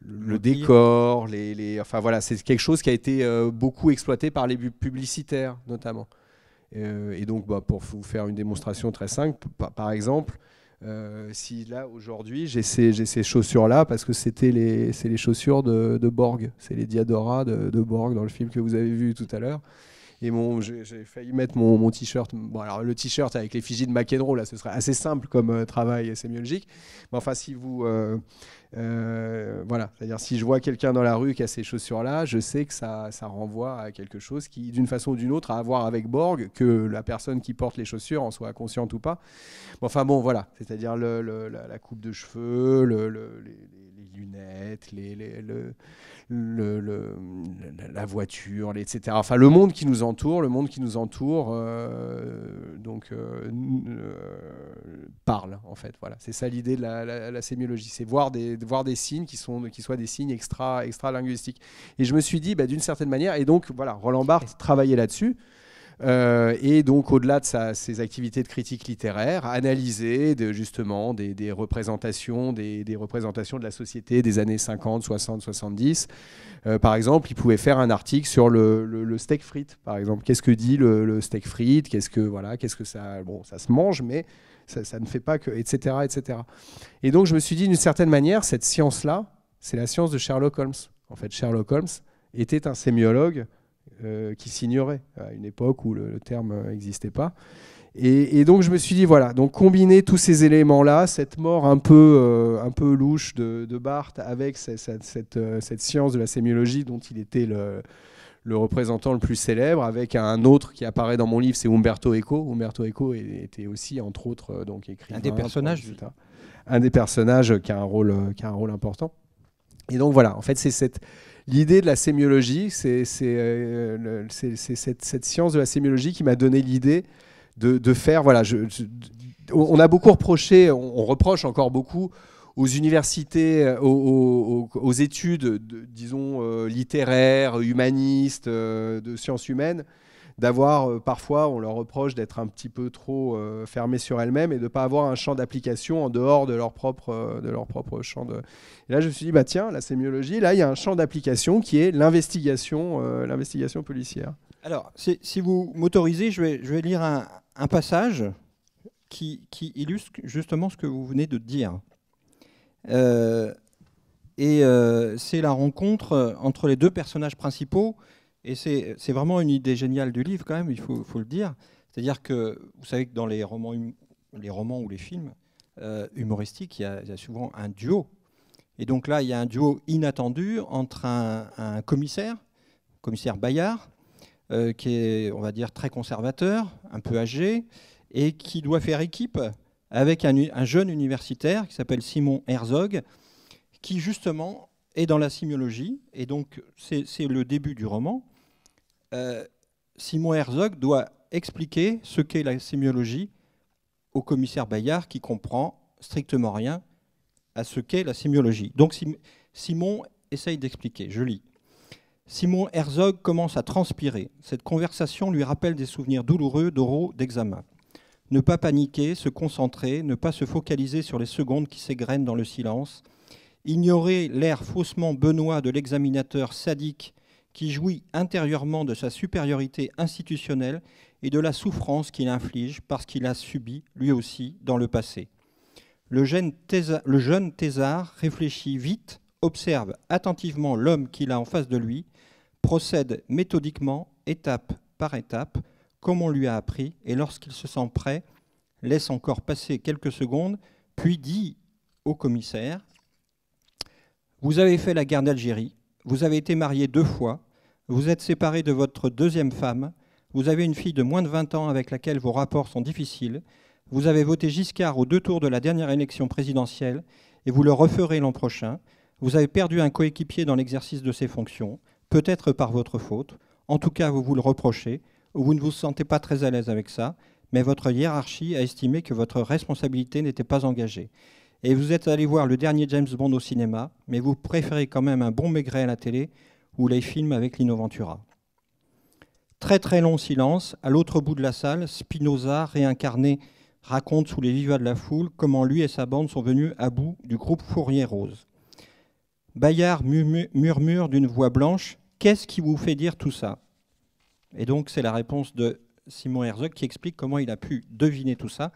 le, décor, les, enfin voilà, c'est quelque chose qui a été beaucoup exploité par les publicitaires, notamment. et donc, bah, pour vous faire une démonstration très simple, par, exemple, si là aujourd'hui j'ai ces, chaussures-là, parce que c'était les, les chaussures de, Borg, c'est les Diadora de Borg dans le film que vous avez vu tout à l'heure. Et j'ai, failli mettre mon, mon t-shirt. Bon, le t-shirt avec l'effigie de McEnroe, là, ce serait assez simple comme euh, travail sémiologique. Mais enfin, si vous. Euh, euh, voilà, c'est-à-dire si je vois quelqu'un dans la rue qui a ces chaussures-là, je sais que ça, ça renvoie à quelque chose qui, d'une façon ou d'une autre, a à voir avec Borg, que la personne qui porte les chaussures en soit consciente ou pas. enfin bon, voilà, c'est-à-dire le, la, coupe de cheveux, le, les les lunettes, les, le, le, le, la voiture, etc. Enfin, le monde qui nous entoure, le monde qui nous entoure, euh, donc euh, euh, parle en fait. Voilà, c'est ça l'idée de la, la, sémiologie, c'est voir des voir des signes qui sont qui soient des signes extra extra linguistiques. Et je me suis dit, bah, d'une certaine manière, et donc voilà, Roland Barthes travaillait là-dessus. Euh, et donc, au-delà de ses activités de critique littéraire, analyser justement des, représentations, des, représentations de la société des années 50, 60, 70. par exemple, il pouvait faire un article sur le, steak frites, par exemple. Qu'est-ce que dit le, steak frites Qu'est-ce que voilà Qu'est-ce que ça Bon, ça se mange, mais ça, ça, ne fait pas que, etc., etc. Et donc, je me suis dit, d'une certaine manière, cette science-là, c'est la science de Sherlock Holmes. En fait, Sherlock Holmes était un sémiologue euh, qui s'ignorait à une époque où le, terme n'existait euh, pas. Et, donc je me suis dit voilà, donc combiner tous ces éléments-là, cette mort un peu, euh, un peu louche de, de Barthes avec cette, cette, science de la sémiologie dont il était le, représentant le plus célèbre, avec un autre qui apparaît dans mon livre, c'est Umberto Eco. Umberto Eco était aussi entre autres donc écrivain, un des personnages, un des personnages qui a un rôle, qui a un rôle important. Et donc voilà, en fait, c'est l'idée de la sémiologie, c'est euh, cette, science de la sémiologie qui m'a donné l'idée de, faire. Voilà, on a beaucoup reproché, on, reproche encore beaucoup aux universités, euh, aux, études, disons, euh, littéraires, humanistes, de sciences humaines, d'avoir euh, parfois, on leur reproche d'être un petit peu trop euh, fermés sur elles-mêmes et de ne pas avoir un champ d'application en dehors de leur propre, euh, de leur propre champ de... là, je me suis dit, bah tiens, la sémiologie, là, il y a un champ d'application qui est l'investigation, l'investigation policière. Alors, si, vous m'autorisez, je vais, je vais lire un, passage qui, illustre justement ce que vous venez de dire. et c'est la rencontre entre les deux personnages principaux et c'est vraiment une idée géniale du livre, quand même, il faut, le dire. C'est-à-dire que vous savez que dans les romans, hum, les romans ou les films euh, humoristiques, il y, a, souvent un duo. Et donc là, il y a un duo inattendu entre un, commissaire, commissaire Bayard, euh, qui est, on va dire, très conservateur, un peu âgé, et qui doit faire équipe avec un, jeune universitaire qui s'appelle Simon Herzog, qui justement est dans la simiologie. Et donc, c'est le début du roman. Euh, Simon Herzog doit expliquer ce qu'est la sémiologie au commissaire Bayard qui comprend strictement rien à ce qu'est la sémiologie. Donc Simon essaye d'expliquer, je lis. Simon Herzog commence à transpirer. Cette conversation lui rappelle des souvenirs douloureux d'oraux d'examen. Ne pas paniquer, se concentrer, ne pas se focaliser sur les secondes qui s'égrènent dans le silence, ignorer l'air faussement benoît de l'examinateur sadique qui jouit intérieurement de sa supériorité institutionnelle et de la souffrance qu'il inflige parce qu'il a subi, lui aussi, dans le passé. Le jeune, thésar, le jeune réfléchit vite, observe attentivement l'homme qu'il a en face de lui, procède méthodiquement, étape par étape, comme on lui a appris, et lorsqu'il se sent prêt, laisse encore passer quelques secondes, puis dit au commissaire, Vous avez fait la guerre d'Algérie, vous avez été marié deux fois, vous êtes séparé de votre deuxième femme. Vous avez une fille de moins de 20 ans avec laquelle vos rapports sont difficiles. Vous avez voté Giscard aux deux tours de la dernière élection présidentielle et vous le referez l'an prochain. Vous avez perdu un coéquipier dans l'exercice de ses fonctions, peut-être par votre faute. En tout cas, vous vous le reprochez ou vous ne vous sentez pas très à l'aise avec ça, mais votre hiérarchie a estimé que votre responsabilité n'était pas engagée. Et vous êtes allé voir le dernier James Bond au cinéma, mais vous préférez quand même un bon maigret à la télé ou les films avec Lino Ventura. Très très long silence, à l'autre bout de la salle, Spinoza, réincarné, raconte sous les vivas de la foule comment lui et sa bande sont venus à bout du groupe Fourier Rose. Bayard murmure d'une voix blanche Qu'est-ce qui vous fait dire tout ça Et donc, c'est la réponse de Simon Herzog qui explique comment il a pu deviner tout ça.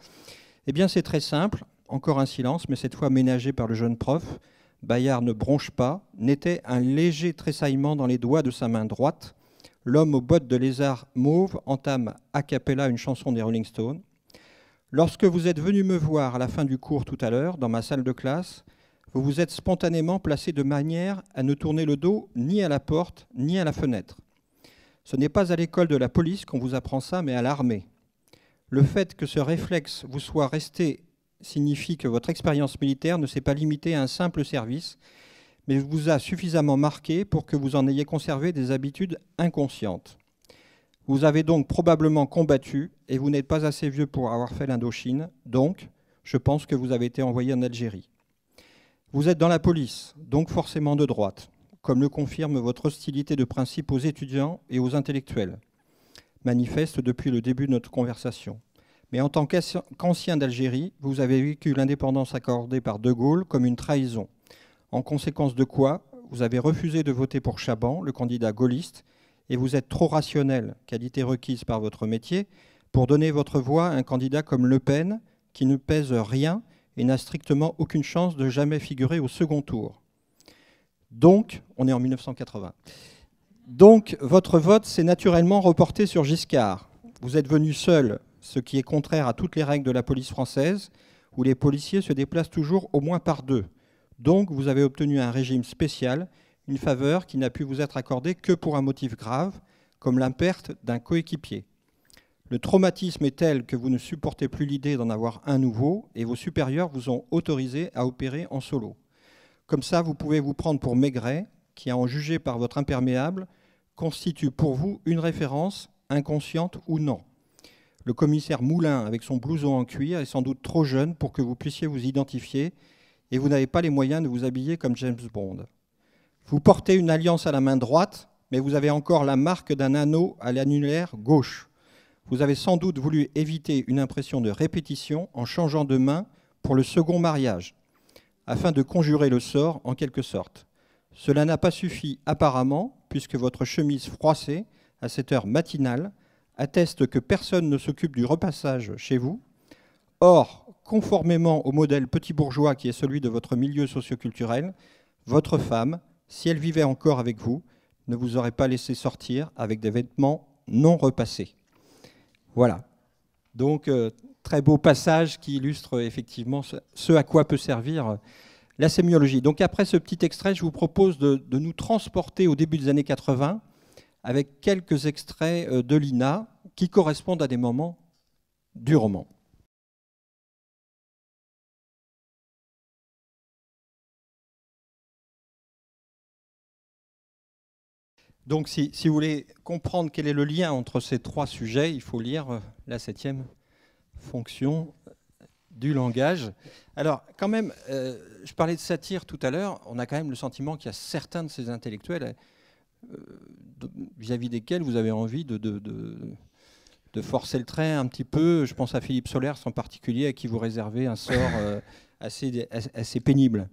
Eh bien, c'est très simple, encore un silence, mais cette fois ménagé par le jeune prof. Bayard ne bronche pas, n'était un léger tressaillement dans les doigts de sa main droite. L'homme aux bottes de lézard mauve entame a cappella une chanson des Rolling Stones. Lorsque vous êtes venu me voir à la fin du cours tout à l'heure, dans ma salle de classe, vous vous êtes spontanément placé de manière à ne tourner le dos ni à la porte ni à la fenêtre. Ce n'est pas à l'école de la police qu'on vous apprend ça, mais à l'armée. Le fait que ce réflexe vous soit resté signifie que votre expérience militaire ne s'est pas limitée à un simple service, mais vous a suffisamment marqué pour que vous en ayez conservé des habitudes inconscientes. Vous avez donc probablement combattu et vous n'êtes pas assez vieux pour avoir fait l'Indochine, donc je pense que vous avez été envoyé en Algérie. Vous êtes dans la police, donc forcément de droite, comme le confirme votre hostilité de principe aux étudiants et aux intellectuels, manifeste depuis le début de notre conversation. Mais en tant qu'ancien d'Algérie, vous avez vécu l'indépendance accordée par De Gaulle comme une trahison. En conséquence de quoi, vous avez refusé de voter pour Chaban, le candidat gaulliste, et vous êtes trop rationnel, qualité requise par votre métier, pour donner votre voix à un candidat comme Le Pen, qui ne pèse rien et n'a strictement aucune chance de jamais figurer au second tour. Donc, on est en 1980. Donc, votre vote s'est naturellement reporté sur Giscard. Vous êtes venu seul ce qui est contraire à toutes les règles de la police française, où les policiers se déplacent toujours au moins par deux. Donc vous avez obtenu un régime spécial, une faveur qui n'a pu vous être accordée que pour un motif grave, comme la perte d'un coéquipier. Le traumatisme est tel que vous ne supportez plus l'idée d'en avoir un nouveau et vos supérieurs vous ont autorisé à opérer en solo. Comme ça, vous pouvez vous prendre pour Maigret, qui, à en juger par votre imperméable, constitue pour vous une référence, inconsciente ou non. Le commissaire Moulin, avec son blouson en cuir, est sans doute trop jeune pour que vous puissiez vous identifier, et vous n'avez pas les moyens de vous habiller comme James Bond. Vous portez une alliance à la main droite, mais vous avez encore la marque d'un anneau à l'annulaire gauche. Vous avez sans doute voulu éviter une impression de répétition en changeant de main pour le second mariage, afin de conjurer le sort en quelque sorte. Cela n'a pas suffi apparemment, puisque votre chemise froissée, à cette heure matinale, atteste que personne ne s'occupe du repassage chez vous. Or, conformément au modèle petit bourgeois qui est celui de votre milieu socioculturel, votre femme, si elle vivait encore avec vous, ne vous aurait pas laissé sortir avec des vêtements non repassés. Voilà. Donc, euh, très beau passage qui illustre effectivement ce à quoi peut servir euh, la sémiologie. Donc, après ce petit extrait, je vous propose de, de nous transporter au début des années 80 avec quelques extraits euh, de l'INA qui correspondent à des moments du roman. Donc si, vous voulez comprendre quel est le lien entre ces trois sujets, il faut lire euh, la septième fonction du langage. Alors quand même, euh, je parlais de satire tout à l'heure, on a quand même le sentiment qu'il y a certains de ces intellectuels vis-à-vis desquels vous avez envie de, de, forcer le trait un petit peu. Je pense à Philippe Solers en particulier, à qui vous réservez un sort <laughs> euh, assez, assez pénible.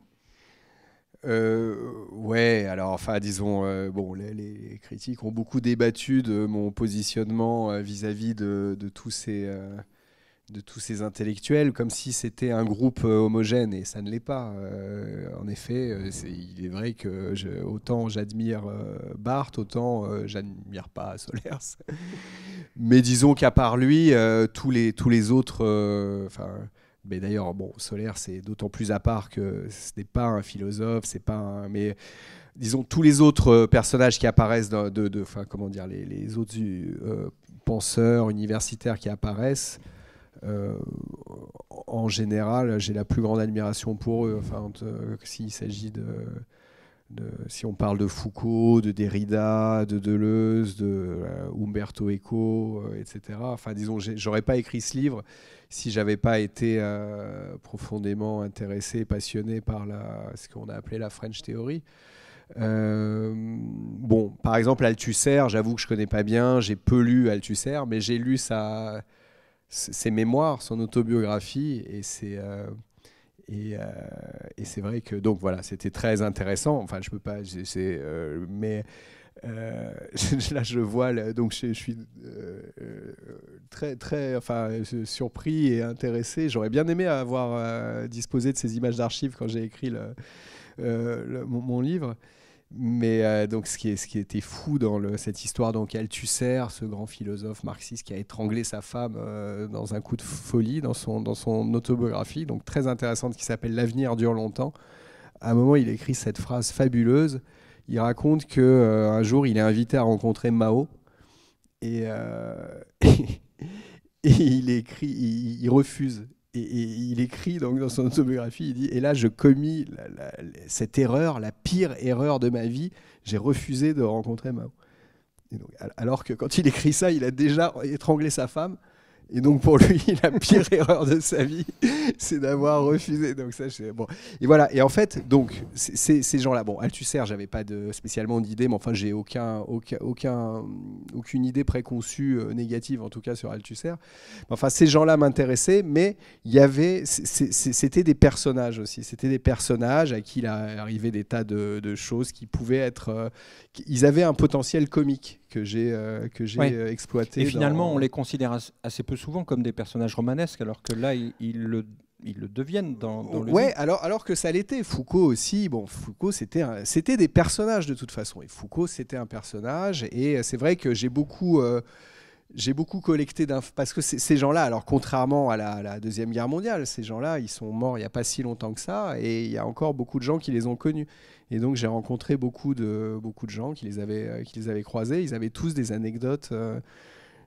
Euh, ouais, alors enfin, disons, euh, bon, les, les, critiques ont beaucoup débattu de mon positionnement euh, vis-à-vis de, tous ces de tous ces intellectuels comme si c'était un groupe euh, homogène et ça ne l'est pas. Euh, en effet, euh, il est vrai que autant j'admire Bart Barthes, autant j'admire pas Solers. <laughs> Mais disons qu'à part lui, tous les tous les autres, enfin. mais d'ailleurs, bon, Solaire, c'est d'autant plus à part que ce n'est pas un philosophe, c'est pas un. Mais disons, tous les autres personnages qui apparaissent, de, de, comment dire, les, les autres penseurs universitaires qui apparaissent, euh, en général, j'ai la plus grande admiration pour eux. Enfin, euh, s'il s'agit de, si on parle de Foucault, de Derrida, de Deleuze, de euh, Umberto Eco, etc. Enfin, disons, j'aurais pas écrit ce livre si j'avais pas été profondément intéressé passionné par la, ce qu'on a appelé la French Theory. bon, par exemple, Althusser, j'avoue que je connais pas bien, j'ai peu lu Althusser, mais j'ai lu sa, ses mémoires, son autobiographie, et c'est euh, euh, et, c'est vrai que donc voilà, c'était très intéressant. Enfin, je peux pas, euh, mais <laughs> là je vois donc je, suis très très enfin surpris et intéressé. J'aurais bien aimé avoir disposé de ces images d'archives quand j'ai écrit le, mon livre. Mais euh, donc, ce qui, est, ce qui était fou dans cette histoire donc Althusser, ce grand philosophe marxiste qui a étranglé sa femme euh, dans un coup de folie, dans son, dans son autobiographie, donc très intéressante, qui s'appelle L'avenir dure longtemps. À un moment, il écrit cette phrase fabuleuse. Il raconte que euh, un jour, il est invité à rencontrer Mao et, <laughs> il écrit, il refuse et, il écrit dans son autobiographie, il dit Et là, je commis cette erreur, la pire erreur de ma vie, j'ai refusé de rencontrer Mao. alors que quand il écrit ça, il a déjà étranglé sa femme. Et donc pour lui, <laughs> la pire erreur de sa vie, c'est d'avoir refusé. Donc ça, bon. Et voilà. Et en fait, donc ces gens-là, bon, Althusser, j'avais pas de, spécialement d'idée, mais enfin, j'ai aucun, aucun, aucune idée préconçue euh, négative, en tout cas sur Althusser. Enfin, ces gens-là m'intéressaient, mais il y avait, c'était des personnages aussi. C'était des personnages à qui il arrivait des tas de, choses qui pouvaient être, euh, ils avaient un potentiel comique que j'ai euh, que j'ai exploité. Et finalement, on les considère assez peu souvent comme des personnages romanesques, alors que là, ils, le le deviennent dans, le ouais alors alors que ça l'était Foucault aussi bon Foucault c'était c'était des personnages de toute façon et Foucault c'était un personnage et c'est vrai que j'ai beaucoup euh, j'ai beaucoup collecté d'infos parce que ces gens-là, alors contrairement à la, Deuxième Guerre mondiale, ces gens-là, ils sont morts il n'y a pas si longtemps que ça et il y a encore beaucoup de gens qui les ont connus. Et donc j'ai rencontré beaucoup de, beaucoup de gens qui les, avaient, euh, qui les avaient croisés. Ils avaient tous des anecdotes euh,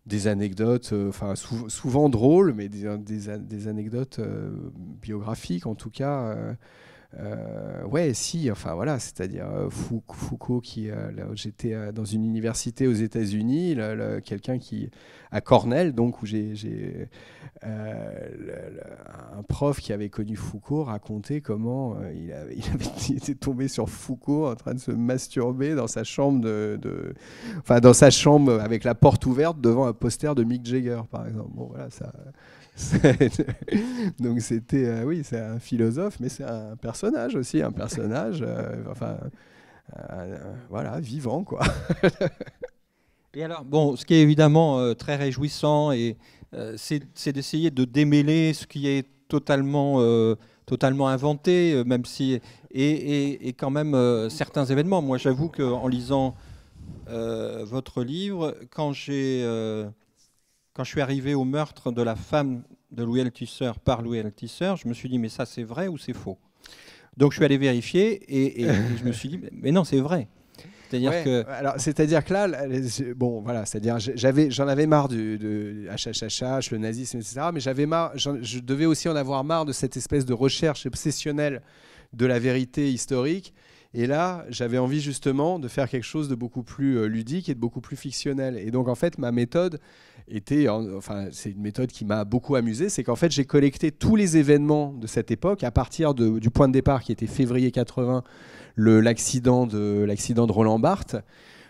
des anecdotes, euh, enfin souvent drôles, mais des anecdotes euh, biographiques en tout cas. Euh, euh, ouais, si, enfin voilà, c'est-à-dire euh, Foucault qui, euh, j'étais euh, dans une université aux États-Unis, quelqu'un qui, à Cornell, donc où j'ai, un prof qui avait connu Foucault racontait comment il, avait, <laughs> était tombé sur Foucault en train de se masturber dans sa chambre enfin dans sa chambre avec la porte ouverte devant un poster de Mick Jagger, par exemple. Bon voilà ça. <laughs> Donc c'était, euh, oui, c'est un philosophe, mais c'est un personnage aussi, un personnage, euh, enfin, euh, voilà, vivant quoi. et alors, bon, ce qui est évidemment très réjouissant, et c'est d'essayer de démêler ce qui est totalement, totalement inventé, même si, et, et, et quand même certains événements. Moi, j'avoue qu'en lisant votre livre, quand j'ai quand je suis arrivé au meurtre de la femme de Louis Altisseur par Louis Altisseur, je me suis dit, mais ça, c'est vrai ou c'est faux Donc, je suis allé vérifier et, je me suis dit, mais non, c'est vrai. C'est-à-dire que alors c'est-à-dire que là bon voilà c'est-à-dire j'avais j'en avais marre du, HHH le nazisme etc mais j'avais marre je devais aussi en avoir marre de cette espèce de recherche obsessionnelle de la vérité historique et là j'avais envie justement de faire quelque chose de beaucoup plus euh, ludique et de beaucoup plus fictionnel et donc en fait ma méthode était, enfin, c'est une méthode qui m'a beaucoup amusé, c'est qu'en fait, j'ai collecté tous les événements de cette époque à partir de, du point de départ qui était février 80, l'accident de, de Roland Barthes.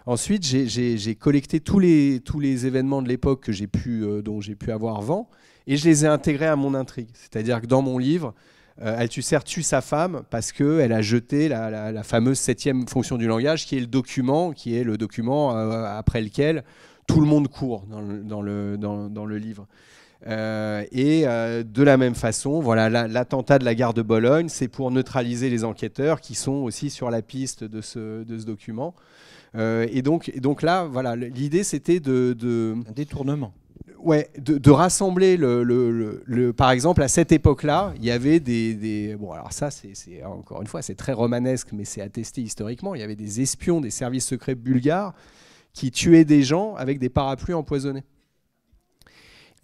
Ensuite, j'ai collecté tous les, tous les événements de l'époque j'ai pu, euh, dont j'ai pu avoir vent et je les ai intégrés à mon intrigue. C'est-à-dire que dans mon livre, euh, Althusser tue sa femme parce qu'elle a jeté la, la, fameuse septième fonction du langage qui est le document, qui est le document euh, après lequel tout le monde court dans le, dans le, livre. Euh, et euh, de la même façon, voilà, l'attentat de la gare de Bologne, c'est pour neutraliser les enquêteurs qui sont aussi sur la piste de ce, de ce document. Euh, et, donc, donc là, voilà, l'idée c'était de, un détournement. Ouais, de, rassembler le, par exemple, à cette époque-là, il y avait des, des bon alors ça c'est encore une fois c'est très romanesque, mais c'est attesté historiquement. Il y avait des espions des services secrets bulgares qui tuaient des gens avec des parapluies empoisonnés.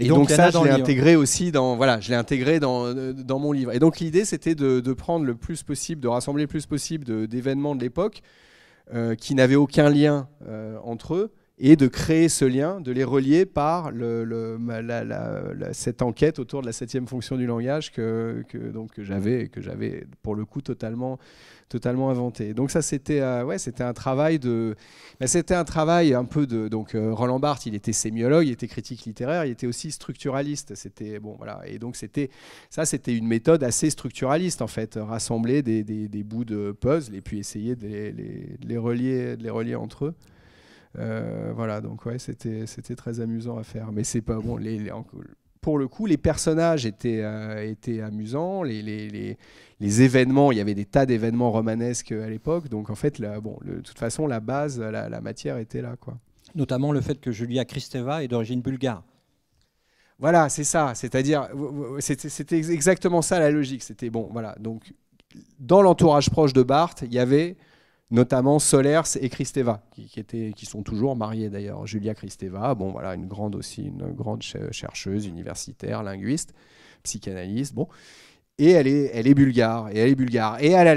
Et, donc, ça, je l'ai intégré aussi dans voilà, je intégré dans, euh, dans mon livre. Et donc l'idée, c'était de, prendre le plus possible, de rassembler le plus possible d'événements de, l'époque euh, qui n'avaient aucun lien euh, entre eux et de créer ce lien, de les relier par le, cette enquête autour de la septième fonction du langage que, que j'avais que j'avais pour le coup totalement totalement inventé. Donc ça, c'était euh, ouais, c'était un travail de, bah, c'était un travail un peu de donc euh, Roland Barthes, il était sémiologue, il était critique littéraire, il était aussi structuraliste. C'était bon voilà et donc c'était ça, c'était une méthode assez structuraliste en fait, rassembler des, bouts de puzzle et puis essayer de les, relier les relier entre eux. Euh, voilà, donc ouais, c'était c'était très amusant à faire. Mais c'est pas bon. les, pour le coup, les personnages étaient, euh, étaient amusants, les, les, événements, il y avait des tas d'événements romanesques à l'époque, donc en fait, bon, de toute façon, la base, la, matière était là. Quoi. Notamment le fait que Julia Kristeva est d'origine bulgare. Voilà, c'est ça, c'est-à-dire, c'était exactement ça la logique, c'était bon, voilà, donc dans l'entourage proche de Barthes, il y avait notamment Solers et Kristeva, qui, qui sont toujours mariés d'ailleurs. Julia Kristeva, bon voilà, une grande aussi, une grande chercheuse, universitaire, linguiste, psychanalyste, bon. Et elle est, elle est bulgare, et elle est bulgare. Et à la,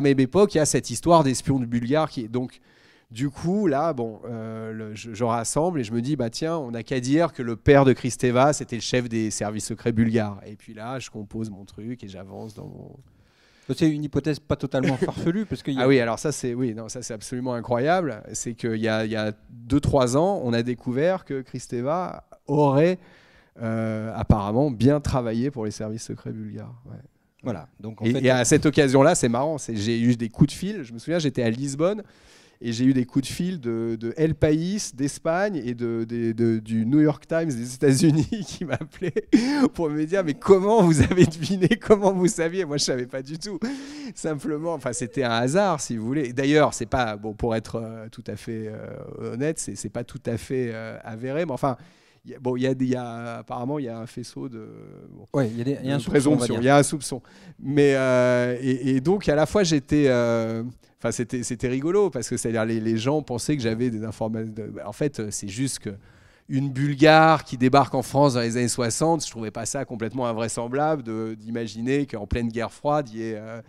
même époque, il y a cette histoire d'espions de bulgares qui donc... Du coup, là, bon, euh, je, rassemble et je me dis, bah tiens, on n'a qu'à dire que le père de Kristeva, c'était le chef des services secrets bulgares. Et puis là, je compose mon truc et j'avance dans mon, c'est une hypothèse pas totalement <laughs> farfelue. parce Ah oui, alors ça, c'est oui, non, c'est absolument incroyable. C'est qu'il y a 2-3 ans, on a découvert que Christeva aurait euh, apparemment bien travaillé pour les services secrets bulgares. Voilà. Donc, et, à cette occasion-là, c'est marrant. j'ai eu des coups de fil. Je me souviens, j'étais à Lisbonne. Et j'ai eu des coups de fil de, El País, d'Espagne et de, du New York Times des États-Unis <laughs> qui m'appelaient pour me dire Mais comment vous avez deviné Comment vous saviez Moi, je ne savais pas du tout. Simplement, enfin, c'était un hasard, si vous voulez. D'ailleurs, c'est pas, bon, pour être euh, tout à fait euh, honnête, c'est n'est pas tout à fait euh, avéré, mais enfin. bon, il y a, apparemment il y a un faisceau de, ouais, y y a un soupçon, présomption, il y a un soupçon. Mais et, et, donc à la fois j'étais c'était, rigolo parce que cest les, gens pensaient que j'avais des informations. Bah, en fait, euh, c'est juste qu'une une Bulgare qui débarque en France dans les années 60, je trouvais pas ça complètement invraisemblable de, d'imaginer qu'en pleine guerre froide, il y ait, euh,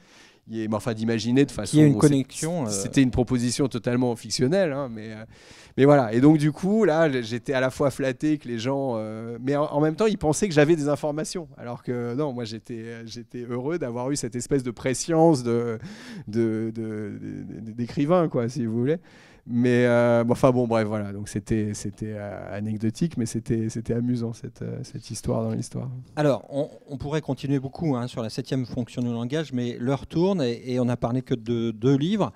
y enfin d'imaginer de façon. Il y a une connexion. Euh. C'était une proposition totalement fictionnelle, hein, euh, mais, voilà. Et donc, du coup, là, j'étais à la fois flatté que les gens. Euh, mais en, même temps, ils pensaient que j'avais des informations. Alors que non, moi, j'étais, j'étais heureux d'avoir eu cette espèce de préscience de, d'écrivain, quoi, si vous voulez. Mais euh, enfin bon, bref, voilà. Donc c'était c'était euh, anecdotique, mais c'était c'était amusant cette, euh, cette histoire dans l'histoire. Alors on, pourrait continuer beaucoup hein, sur la septième fonction du langage, mais l'heure tourne et, on n'a parlé que de deux livres.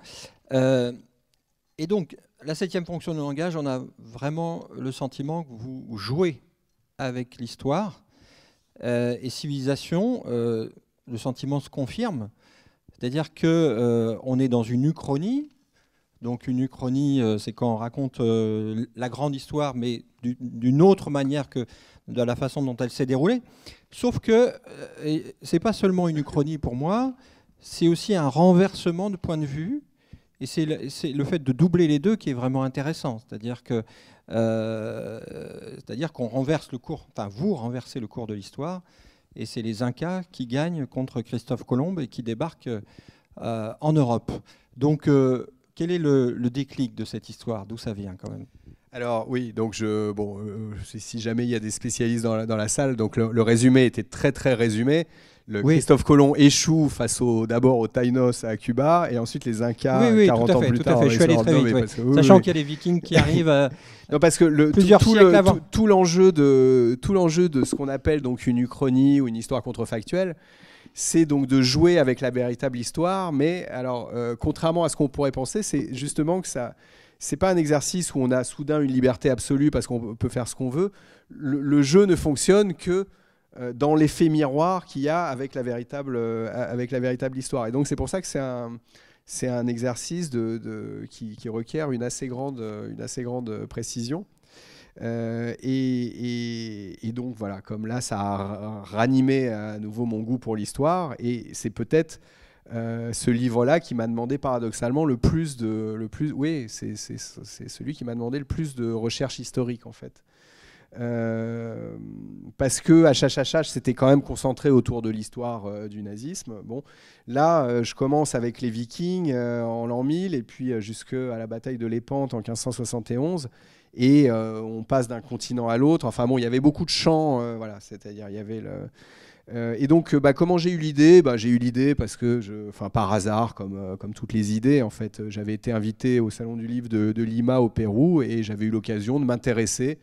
et donc la septième fonction du langage, on a vraiment le sentiment que vous jouez avec l'histoire. et civilisation, le sentiment se confirme. C'est-à-dire que on est dans une uchronie donc une uchronie, euh, c'est quand on raconte euh, la grande histoire, mais d'une autre manière que de la façon dont elle s'est déroulée. Sauf que euh, c'est pas seulement une uchronie pour moi, c'est aussi un renversement de point de vue. Et c'est le, fait de doubler les deux qui est vraiment intéressant. C'est-à-dire que c'est-à-dire qu'on renverse le cours, enfin vous renversez le cours de l'histoire, et c'est les Incas qui gagnent contre Christophe Colomb et qui débarquent en Europe. Donc quel est le, déclic de cette histoire D'où ça vient quand même alors oui, donc je, bon, euh, si jamais il y a des spécialistes dans la, salle, donc le, résumé était très très résumé. Le Christophe Colomb échoue face au d'abord aux Taïnos à Cuba et ensuite les Incas oui, à fait, ans plus tard. à fait. Je suis allé très vite, sachant qu'il y a les Vikings qui arrivent. Euh, <laughs> non parce que le, tout, Tout, tout l'enjeu de tout l'enjeu de ce qu'on appelle donc une uchronie ou une histoire contrefactuelle, c'est donc de jouer avec la véritable histoire. Mais alors, euh, contrairement à ce qu'on pourrait penser, c'est justement que ça, c'est pas un exercice où on a soudain une liberté absolue parce qu'on peut faire ce qu'on veut. Le, jeu ne fonctionne que euh, dans l'effet miroir qu'il y a avec la véritable, euh, avec la véritable histoire. Et donc c'est pour ça que c'est un, exercice qui, requiert une assez grande précision. Euh, et, donc voilà, comme là, ça a ranimé euh, à nouveau mon goût pour l'histoire. Et c'est peut-être euh, ce livre-là qui m'a demandé paradoxalement le plus de... Le plus, oui, c'est celui qui m'a demandé le plus de recherche historique en fait. parce que HHH c'était quand même concentré autour de l'histoire du nazisme. Bon, là, je commence avec les Vikings en l'an 1000 et puis jusqu'à la bataille de l'Épante en 1571 et euh, on passe d'un continent à l'autre. Enfin bon, il y avait beaucoup de champs, euh, voilà, c'est-à-dire il y avait le euh, et donc, bah, comment j'ai eu l'idée bah, J'ai eu l'idée parce que, par hasard, comme, comme, toutes les idées, en fait, j'avais été invité au Salon du Livre de, Lima au Pérou et j'avais eu l'occasion de m'intéresser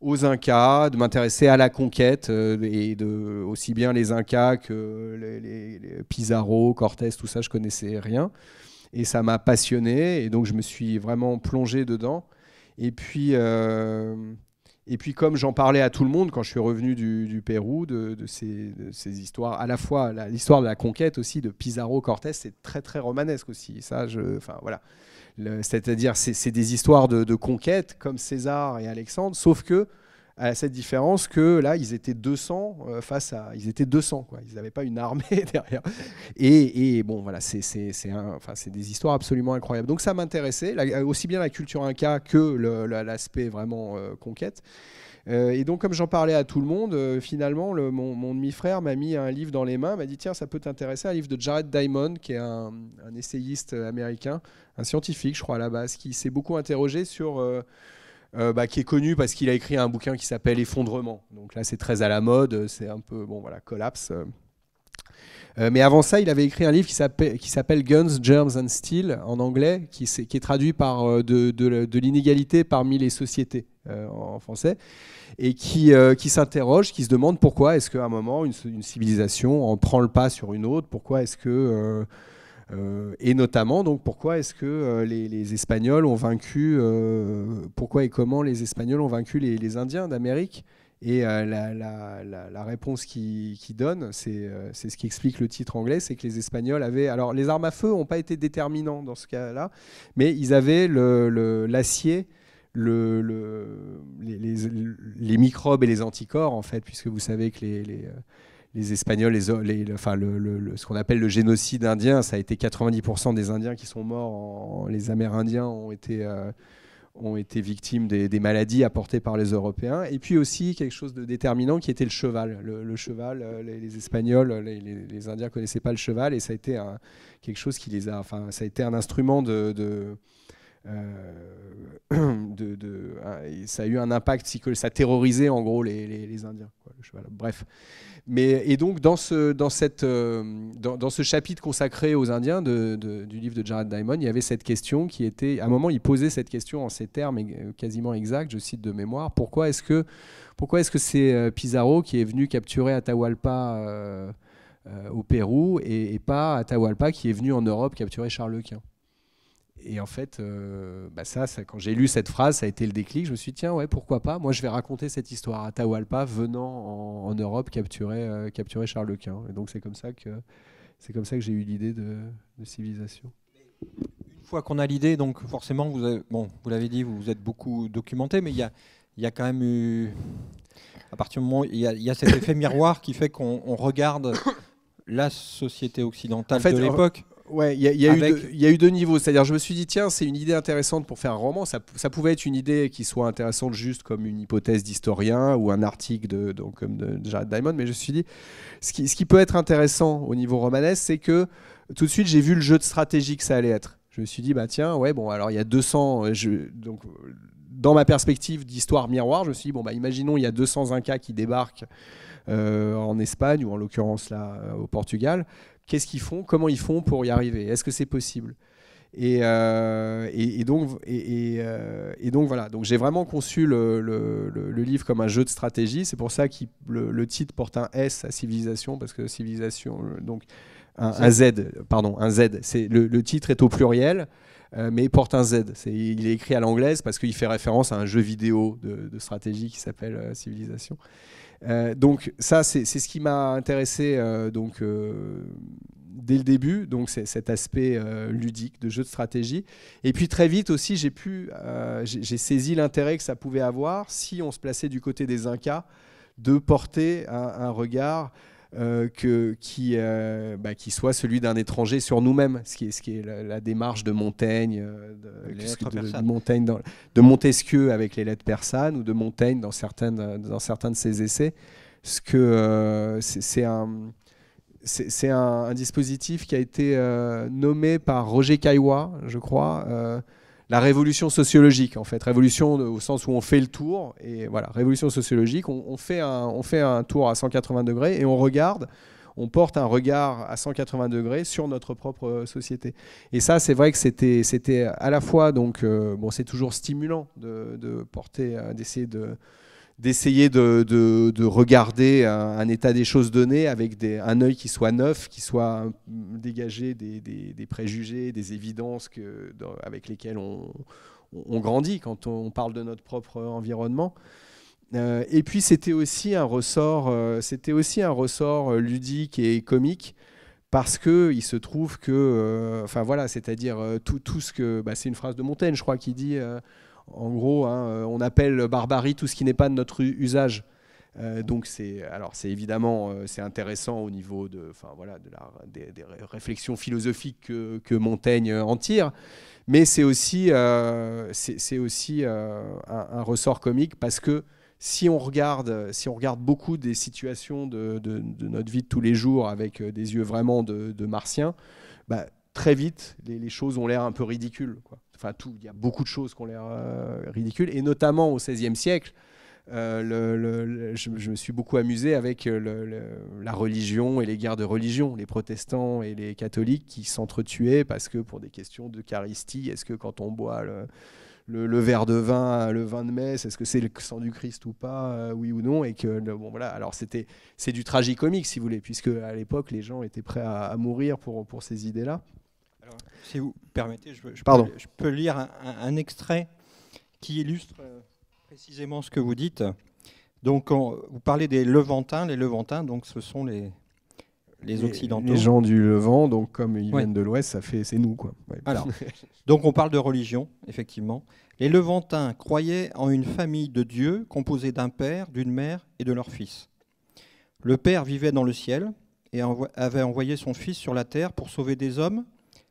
aux Incas, de m'intéresser à la conquête, et de, aussi bien les Incas que les Pizarro, Cortés, tout ça, je connaissais rien. Et ça m'a passionné, et donc je me suis vraiment plongé dedans. Et puis, euh, et puis comme j'en parlais à tout le monde quand je suis revenu du, Pérou, de, ces, histoires, à la fois l'histoire de la conquête aussi de Pizarro-Cortés, c'est très très romanesque aussi. Ça, je, enfin voilà, c'est-à-dire c'est des histoires de, de, conquête comme César et Alexandre, sauf que à cette différence que là, ils étaient 200 euh, face à. Ils étaient 200, quoi. Ils n'avaient pas une armée <laughs> derrière. Et, et bon, voilà, c'est enfin, des histoires absolument incroyables. Donc ça m'intéressait, aussi bien la culture Inca que l'aspect vraiment euh, conquête. Euh, et donc, comme j'en parlais à tout le monde, finalement, mon, demi-frère m'a mis un livre dans les mains, m'a dit Tiens, ça peut t'intéresser, un livre de Jared Diamond, qui est un, essayiste américain, un scientifique, je crois, à la base, qui s'est beaucoup interrogé sur. Euh, bah, qui est connu parce qu'il a écrit un bouquin qui s'appelle Effondrement. Donc là, c'est très à la mode, c'est un peu, bon voilà, collapse. Euh, mais avant ça, il avait écrit un livre qui s'appelle Guns, Germs and Steel en anglais, qui, est, qui est traduit par euh, de, l'inégalité parmi les sociétés en, français, et qui, qui s'interroge, qui se demande pourquoi est-ce qu'à un moment, une, une, civilisation en prend le pas sur une autre, pourquoi est-ce que... Euh, et notamment, donc, pourquoi est-ce que euh, les, Espagnols ont vaincu, euh, pourquoi et comment les Espagnols ont vaincu les, Indiens d'Amérique et la, réponse qui, donnent, donne, c'est ce qui explique le titre anglais, c'est que les Espagnols avaient... Alors les armes à feu n'ont pas été déterminants dans ce cas-là, mais ils avaient l'acier. le, les, les, microbes et les anticorps en fait puisque vous savez que les, les les Espagnols, les, enfin, le, ce qu'on appelle le génocide indien, ça a été 90% des Indiens qui sont morts, les Amérindiens ont été, euh, ont été victimes des, maladies apportées par les Européens. Et puis aussi quelque chose de déterminant qui était le cheval. Le, cheval, euh, les, Espagnols, les, les, Indiens connaissaient pas le cheval et ça a été un, quelque chose qui les a, enfin, ça a été un instrument de, de euh, <clears throat> ça a eu un impact psychologique, ça terrorisait en gros les, Indiens, Bref. Mais, et donc, dans ce, dans, cette, euh, dans, ce chapitre consacré aux Indiens du livre de Jared Diamond, il y avait cette question qui était, à un moment, il posait cette question en ces termes euh, quasiment exacts, je cite de mémoire, pourquoi est-ce que pourquoi est-ce que c'est Pizarro qui est venu capturer Atahualpa au Pérou et, et, pas Atahualpa qui est venu en Europe capturer Charles Quint et en fait, euh, bah ça, ça, quand j'ai lu cette phrase, ça a été le déclic. Je me suis dit, tiens, ouais, pourquoi pas Moi, je vais raconter cette histoire à Tahualpa venant en, Europe capturer, euh, capturer Charles Quint. Et donc, c'est comme ça que c'est comme ça que j'ai eu l'idée de, civilisation. Une fois qu'on a l'idée, donc forcément, vous bon, vous l'avez dit, vous êtes beaucoup documenté, mais il y a, y a quand même eu, à partir du moment, il y, a cet effet miroir qui fait qu'on regarde la société occidentale fait, de l'époque. Ouais, il y, a eu deux niveaux. C'est-à-dire, je me suis dit, tiens, c'est une idée intéressante pour faire un roman. Ça, pouvait être une idée qui soit intéressante juste comme une hypothèse d'historien ou un article de, comme de Jared Diamond. Mais je me suis dit, ce qui, peut être intéressant au niveau romanesque, c'est que tout de suite, j'ai vu le jeu de stratégie que ça allait être. Je me suis dit, bah tiens, ouais, bon, alors il y a 200. Euh, donc, dans ma perspective d'histoire miroir, je me suis dit, bon, bah, imaginons, il y a 201 cas qui débarquent euh, en Espagne, ou en l'occurrence là, au Portugal. Qu'est-ce qu'ils font Comment ils font pour y arriver Est-ce que c'est possible euh, euh, et, donc, voilà, donc j'ai vraiment conçu le, livre comme un jeu de stratégie. C'est pour ça que le, titre porte un S à civilisation, parce que civilisation, euh, donc un, Z, pardon, un Z. le, titre est au pluriel, mais porte un Z. il est écrit à l'anglaise parce qu'il fait référence à un jeu vidéo de, de stratégie qui s'appelle Civilisation. Euh, donc ça, c'est ce qui m'a intéressé euh, donc, euh, dès le début, donc cet aspect ludique de jeu de stratégie. Et puis très vite aussi, j'ai saisi l'intérêt que ça pouvait avoir si on se plaçait du côté des Incas, de porter un regard euh, que, qui, euh, bah, qui soit celui d'un étranger sur nous-mêmes, ce qui est, ce qui est la, démarche de Montaigne, euh, de, Montaigne de, Montesquieu avec les lettres persanes ou de Montaigne dans, certaines, dans certains de ses essais. Ce que c'est un c'est un, un, dispositif qui a été nommé par Roger Caillois, je crois la révolution sociologique, en fait. Révolution au sens où on fait le tour, et voilà, révolution sociologique, on, fait, un, on fait un tour à 180 degrés et on regarde, on porte un regard à 180 degrés sur notre propre société. Et ça, c'est vrai que c'était, à la fois, donc, euh, bon, c'est toujours stimulant de, de porter, euh, d'essayer de d'essayer de, regarder un, état des choses donné avec un œil qui soit neuf, qui soit hum, dégagé des, préjugés, des évidences que, avec lesquelles on, grandit quand on parle de notre propre environnement. Euh, et puis c'était aussi un ressort, euh, c'était aussi un ressort euh, ludique et comique parce que il se trouve que, enfin voilà, c'est-à-dire tout, tout ce que, bah, c'est une phrase de Montaigne, je crois, qui dit en gros, hein, euh, on appelle barbarie tout ce qui n'est pas de notre usage. Euh, donc c'est alors c'est évidemment euh, c'est intéressant au niveau de enfin voilà de des, réflexions philosophiques que, Montaigne en tire, mais c'est aussi c'est aussi un, ressort comique parce que si on regarde si on regarde beaucoup des situations de, notre vie de tous les jours avec des yeux vraiment de, martiens, bah, très vite les, choses ont l'air un peu ridicules enfin tout, il y a beaucoup de choses qui ont l'air euh, ridicules, et notamment au XVIe siècle. Euh, je, me suis beaucoup amusé avec euh, la religion et les guerres de religion, les protestants et les catholiques qui s'entretuaient parce que pour des questions d'eucharistie, est-ce que quand on boit le, verre de vin, le vin de messe, est-ce que c'est le sang du Christ ou pas, oui ou non Et que bon voilà, alors c'était c'est du tragi-comique, si vous voulez, puisque à l'époque les gens étaient prêts à, à mourir pour pour ces idées-là si vous permettez, je, Pardon. Peux, je peux, lire un, extrait qui illustre euh, précisément ce que vous dites. Donc, vous parlez des Levantins. Les Levantins, donc, ce sont les, les Occidentaux. Les, gens du Levant, donc, comme ils viennent de l'Ouest, ça fait, c'est nous, quoi. donc, on parle de religion, effectivement. Les Levantins croyaient en une famille de Dieu composée d'un père, d'une mère et de leur fils. Le père vivait dans le ciel et avait envoyé son fils sur la terre pour sauver des hommes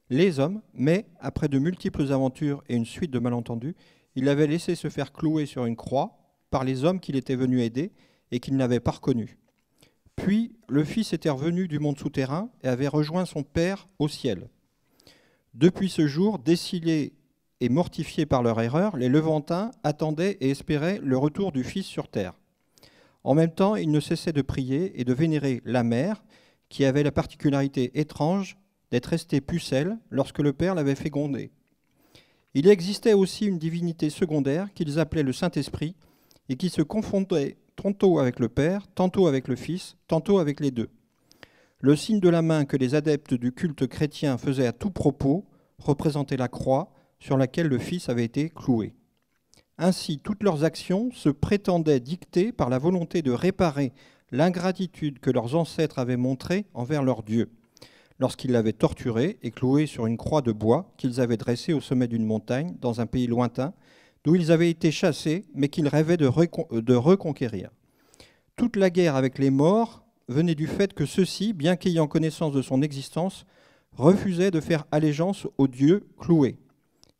les hommes, mais après de multiples aventures et une suite de malentendus, il avait laissé se faire clouer sur une croix par les hommes qu'il était venu aider et qu'il n'avait pas reconnus. Puis le fils était revenu du monde souterrain et avait rejoint son père au ciel. Depuis ce jour, décilés et mortifiés par leur erreur, les Levantins attendaient et espéraient le retour du fils sur terre. En même temps, ils ne cessaient de prier et de vénérer la mère, qui avait la particularité étrange d'être resté pucelle lorsque le Père l'avait gronder. Il existait aussi une divinité secondaire qu'ils appelaient le Saint-Esprit et qui se confondait tantôt avec le Père, tantôt avec le Fils, tantôt avec les deux. Le signe de la main que les adeptes du culte chrétien faisaient à tout propos représentait la croix sur laquelle le Fils avait été cloué. Ainsi, toutes leurs actions se prétendaient dictées par la volonté de réparer l'ingratitude que leurs ancêtres avaient montrée envers leur Dieu lorsqu'ils l'avaient torturé et cloué sur une croix de bois qu'ils avaient dressée au sommet d'une montagne dans un pays lointain, d'où ils avaient été chassés, mais qu'ils rêvaient de, euh, de, reconquérir. Toute la guerre avec les morts venait du fait que ceux-ci, bien qu'ayant connaissance de son existence, refusaient de faire allégeance au Dieu cloué.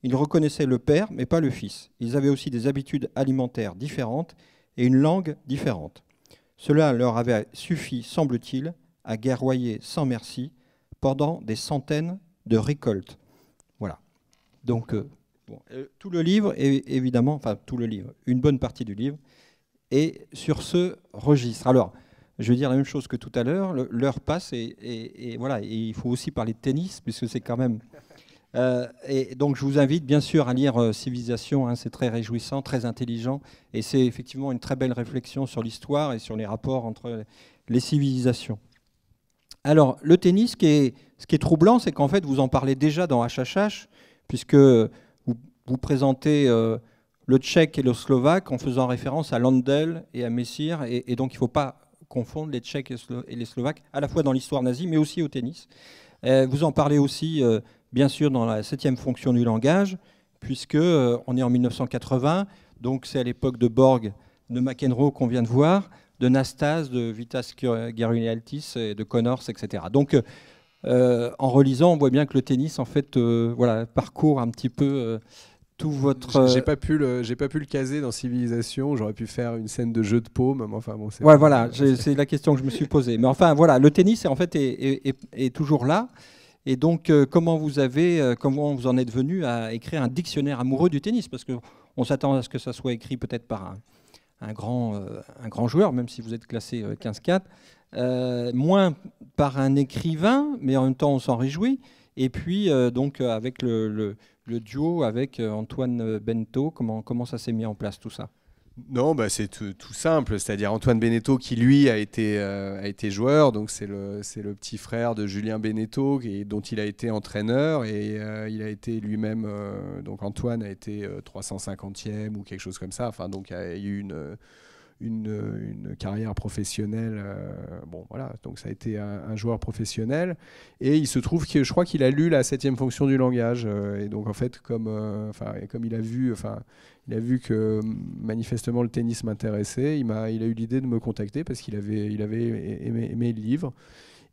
Ils reconnaissaient le Père, mais pas le Fils. Ils avaient aussi des habitudes alimentaires différentes et une langue différente. Cela leur avait suffi, semble-t-il, à guerroyer sans merci pendant des centaines de récoltes. Voilà. Donc, euh, euh, tout le livre, est, évidemment, enfin, tout le livre, une bonne partie du livre, est sur ce registre. Alors, je vais dire la même chose que tout à l'heure, l'heure passe et, voilà, et il faut aussi parler de tennis, puisque c'est quand même. Euh, et donc, je vous invite bien sûr à lire Civilisation, hein, c'est très réjouissant, très intelligent, et c'est effectivement une très belle réflexion sur l'histoire et sur les rapports entre les civilisations. Alors, le tennis, ce qui est, troublant, c'est qu'en fait, vous en parlez déjà dans HHH, puisque vous, présentez euh, le tchèque et le slovaque en faisant référence à Landel et à Messire, et, donc il ne faut pas confondre les tchèques et les slovaques, à la fois dans l'histoire nazie, mais aussi au tennis. Euh, vous en parlez aussi, euh, bien sûr, dans la septième fonction du langage, puisque on est en 1980, donc c'est à l'époque de Borg, de McEnroe qu'on vient de voir de Nastas, de Vitas Gerulialtis, et de Connors, etc. Donc, euh, en relisant, on voit bien que le tennis, en fait, euh, voilà, parcourt un petit peu euh, tout votre. J'ai pas pu le, j'ai pas pu le caser dans Civilisation. J'aurais pu faire une scène de jeu de paume. enfin bon, c'est. voilà, c'est la question que je me suis posée. Mais enfin, voilà, le tennis, en fait, est, toujours là. Et donc, comment vous avez, comment vous en êtes venu à écrire un dictionnaire amoureux du tennis Parce que on s'attend à ce que ça soit écrit peut-être par un, un, grand, euh, un grand joueur, même si vous êtes classé 15-4, euh, euh, moins par un écrivain, mais en même temps on s'en réjouit. Et puis, donc, avec le, duo, avec Antoine Bento, comment, comment ça s'est mis en place tout ça non, bah c'est tout, simple. C'est-à-dire Antoine Beneteau qui, lui, a été, euh, a été joueur. Donc, c'est le, c'est le petit frère de Julien Beneteau et, dont il a été entraîneur. Et euh, il a été lui-même. Euh, donc, Antoine a été 350e ou quelque chose comme ça. Enfin, donc, il y a eu une une, carrière professionnelle. Euh, bon, voilà, donc ça a été un, joueur professionnel. Et il se trouve que je crois qu'il a lu la septième fonction du langage. Euh, et donc, en fait, comme, euh, enfin comme il a vu. Enfin, il a vu que mm, manifestement le tennis m'intéressait. Il, m'a, il a eu l'idée de me contacter parce qu'il avait, il avait aimé, le livre.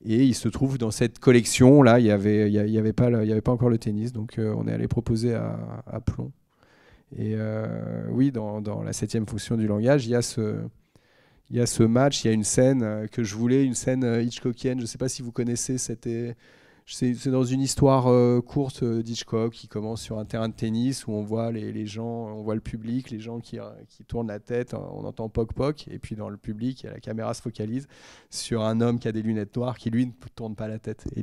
Et il se trouve dans cette collection là, il n'y avait, il y avait, pas il y avait pas encore le tennis, donc on est allé proposer à, à Plomb. Et euh, oui, dans, la septième fonction du langage, il y a ce... Il ce match, il y a une scène euh, que je voulais, une scène euh, Hitchcockienne. Je ne sais pas si vous connaissez, c'était c'est dans une histoire courte d'Hitchcock qui commence sur un terrain de tennis où on voit les, gens, on voit le public, les gens qui, qui, tournent la tête, on entend poc poc, et puis dans le public, la caméra se focalise sur un homme qui a des lunettes noires qui lui ne tourne pas la tête. Et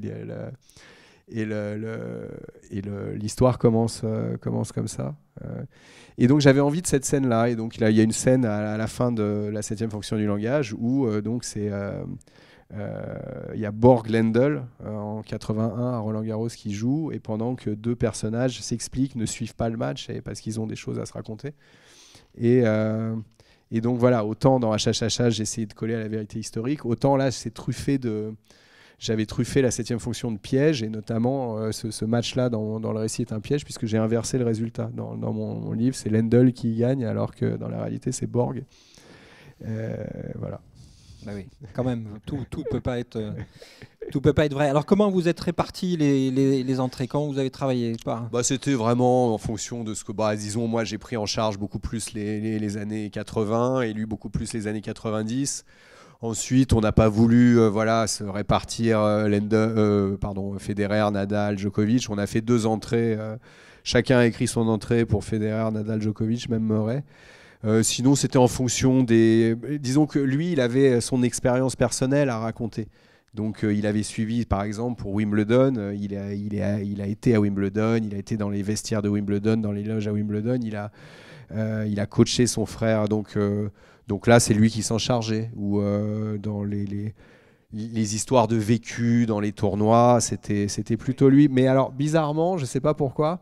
et, le, le, et l'histoire commence, euh, commence comme ça. Euh, et donc j'avais envie de cette scène-là. Et donc il y a une scène à, la fin de la septième fonction du langage où euh, donc c'est il y a Borg Lendl en 81 à Roland Garros qui joue et pendant que deux personnages s'expliquent, ne suivent pas le match parce qu'ils ont des choses à se raconter. Et et donc voilà, autant dans HHH, j'ai essayé de coller à la vérité historique, autant là, c'est truffé de, j'avais truffé la septième fonction de piège, et notamment euh, ce, match-là dans, le récit est un piège, puisque j'ai inversé le résultat. Dans, mon, livre, c'est Lendl qui gagne, alors que dans la réalité, c'est Borg. Euh, voilà. Bah oui, quand même, tout tout peut pas être euh, tout peut pas être vrai. Alors comment vous êtes réparti les, entrées quand vous avez travaillé bah, c'était vraiment en fonction de ce que bah disons moi j'ai pris en charge beaucoup plus les, les, années 80 et lui beaucoup plus les années 90. Ensuite, on n'a pas voulu euh, voilà, se répartir euh, euh, pardon, Federer, Nadal, Djokovic. On a fait deux entrées. chacun a écrit son entrée pour Federer, Nadal, Djokovic, même Murray. sinon, c'était en fonction des. Disons que lui, il avait son expérience personnelle à raconter. Donc il avait suivi, par exemple, pour Wimbledon, il, a, été à Wimbledon, il a été dans les vestiaires de Wimbledon, dans les loges à Wimbledon, il a, il a coaché son frère. Donc donc là, c'est lui qui s'en chargeait. Ou euh, dans les, histoires de vécu, dans les tournois, c'était plutôt lui. Mais alors, bizarrement, je ne sais pas pourquoi,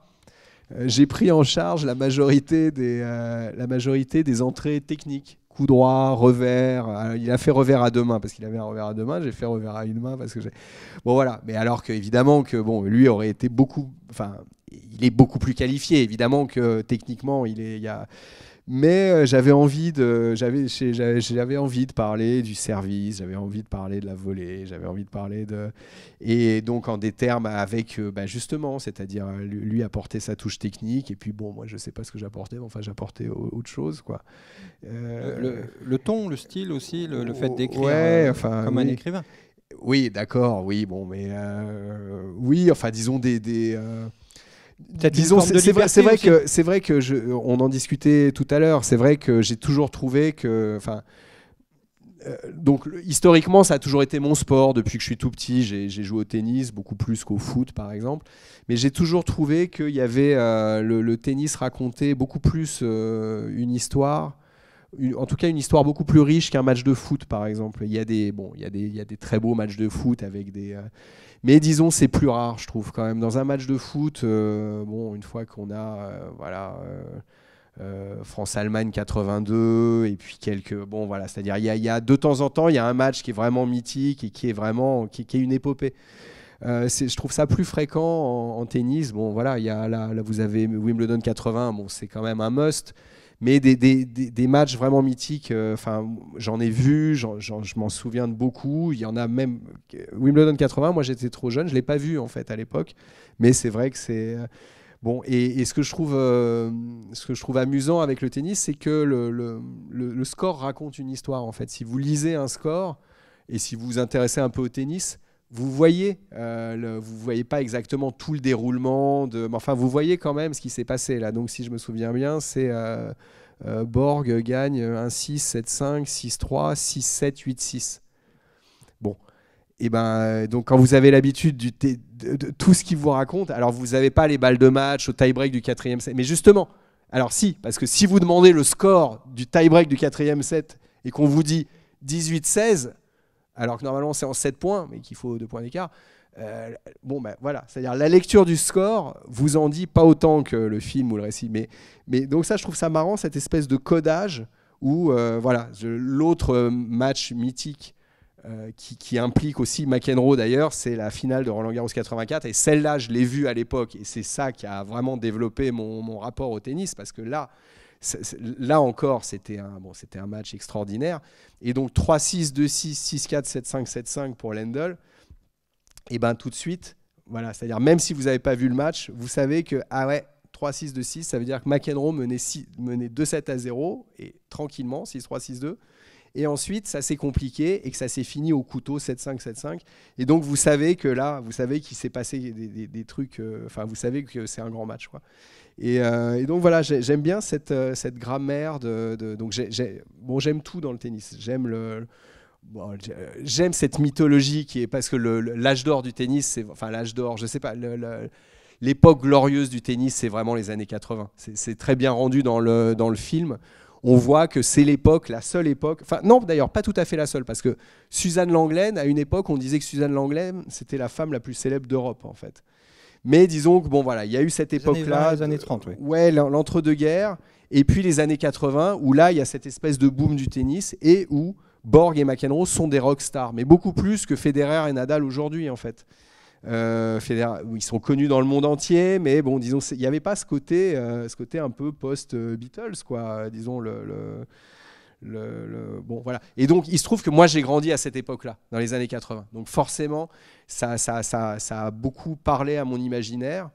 euh, j'ai pris en charge la majorité des, euh, la majorité des entrées techniques. Coup droit, revers. il a fait revers à deux mains parce qu'il avait un revers à deux mains. J'ai fait revers à une main parce que j'ai. Bon voilà. Mais alors que évidemment que bon, lui aurait été beaucoup. Enfin, il est beaucoup plus qualifié. Évidemment que techniquement, il est. Il y a mais euh, j'avais envie de, j'avais, j'avais envie de parler du service, j'avais envie de parler de la volée, j'avais envie de parler de, et donc en des termes avec, euh, bah, justement, c'est-à-dire euh, lui apporter sa touche technique, et puis bon, moi je sais pas ce que j'apportais, mais enfin j'apportais autre chose, quoi. Le, ton, le style aussi, le, fait d'écrire enfin, comme un écrivain. Oui, d'accord, oui, bon, mais oui, enfin disons des, disons c'est vrai, vrai que c'est vrai que je, on en discutait tout à l'heure c'est vrai que j'ai toujours trouvé que enfin euh, donc historiquement, ça a toujours été mon sport depuis que je suis tout petit. J'ai joué au tennis beaucoup plus qu'au foot, par exemple. Mais j'ai toujours trouvé qu'il y avait euh, le, tennis racontait beaucoup plus euh, une histoire en tout cas une histoire beaucoup plus riche qu'un match de foot par exemple. Il y a des bon, il y a des, il y a des très beaux matchs de foot avec des mais disons, c'est plus rare, je trouve, quand même. Dans un match de foot, euh, bon, une fois qu'on a, euh, voilà. Euh, France-Allemagne 82 et puis quelques bon voilà c'est à dire il y, a de temps en temps il y a un match qui est vraiment mythique et qui est vraiment qui, est une épopée je trouve ça plus fréquent en, tennis bon voilà il y a là, vous avez Wimbledon 80 bon c'est quand même un must mais des, des, des, matchs vraiment mythiques, euh, enfin, j'en ai vu, je m'en souviens de beaucoup. Il y en a même. Euh, Wimbledon 80, moi j'étais trop jeune, je ne l'ai pas vu en fait à l'époque, mais c'est vrai que c'est. Euh, bon, et, ce, que je trouve, ce que je trouve amusant avec le tennis, c'est que le, le, le, score raconte une histoire, en fait. Si vous lisez un score et si vous vous intéressez un peu au tennis, vous voyez, euh, vous voyez pas exactement tout le déroulement de, mais enfin vous voyez quand même ce qui s'est passé là. Donc si je me souviens bien, c'est euh, euh, Borg gagne 1-6, 7-5, 6-3, 6-7, 8-6. Bon, et eh ben donc quand vous avez l'habitude du de, tout ce qu'il vous raconte, alors vous n'avez pas les balles de match au tie-break du quatrième set, mais justement, alors si, parce que si vous demandez le score du tie-break du 4 quatrième set et qu'on vous dit 18-16 alors que normalement c'est en 7 points, mais qu'il faut 2 points d'écart. Euh, bon, ben voilà, c'est-à-dire la lecture du score vous en dit pas autant que le film ou le récit, mais, mais donc ça, je trouve ça marrant, cette espèce de codage où, euh, voilà, l'autre euh, match mythique qui, implique aussi McEnroe d'ailleurs, c'est la finale de Roland Garros 84, et celle-là, je l'ai vue à l'époque, et c'est ça qui a vraiment développé mon, mon rapport au tennis, parce que là, là encore, c'était un, bon, un match extraordinaire. Et donc 3-6, 2-6, 6-4, 7-5, 7-5 pour Lendl. Et eh ben tout de suite, voilà, c'est-à-dire même si vous n'avez pas vu le match, vous savez que, 3-6, ah 2-6, ça veut dire que McEnroe menait, menait 2-7 à 0 et tranquillement, 6-3, 6-2 et ensuite ça s'est compliqué et que ça s'est fini au couteau 7-5-7-5. Et donc vous savez que là, vous savez qu'il s'est passé des, trucs, euh, enfin vous savez que c'est un grand match. Quoi. Et, euh, donc voilà, j'aime bien cette, euh, cette grammaire. De, donc bon, j'aime tout dans le tennis. J'aime le, Bon, j'aime cette mythologie qui est parce que l'âge d'or du tennis, c'est enfin l'âge d'or, je sais pas, l'époque glorieuse du tennis, c'est vraiment les années 80. C'est très bien rendu dans le, dans le film on voit que c'est l'époque, la seule époque. Enfin, non, d'ailleurs, pas tout à fait la seule, parce que Suzanne Langlaine, à une époque, on disait que Suzanne Langlaine, c'était la femme la plus célèbre d'Europe, en fait. Mais disons que, bon, voilà, il y a eu cette époque-là. Les années 30, oui. Ouais, l'entre-deux-guerres. Et puis les années 80, où là, il y a cette espèce de boom du tennis et où Borg et McEnroe sont des rock stars mais beaucoup plus que Federer et Nadal aujourd'hui, en fait. Euh, ils sont connus dans le monde entier, mais bon, disons, il n'y avait pas ce côté, euh, ce un peu post-Beatles, quoi. Disons, le, Bon, voilà. Et donc, il se trouve que moi, j'ai grandi à cette époque-là, dans les années 80. Donc, forcément, ça, ça, ça, ça a beaucoup parlé à mon imaginaire.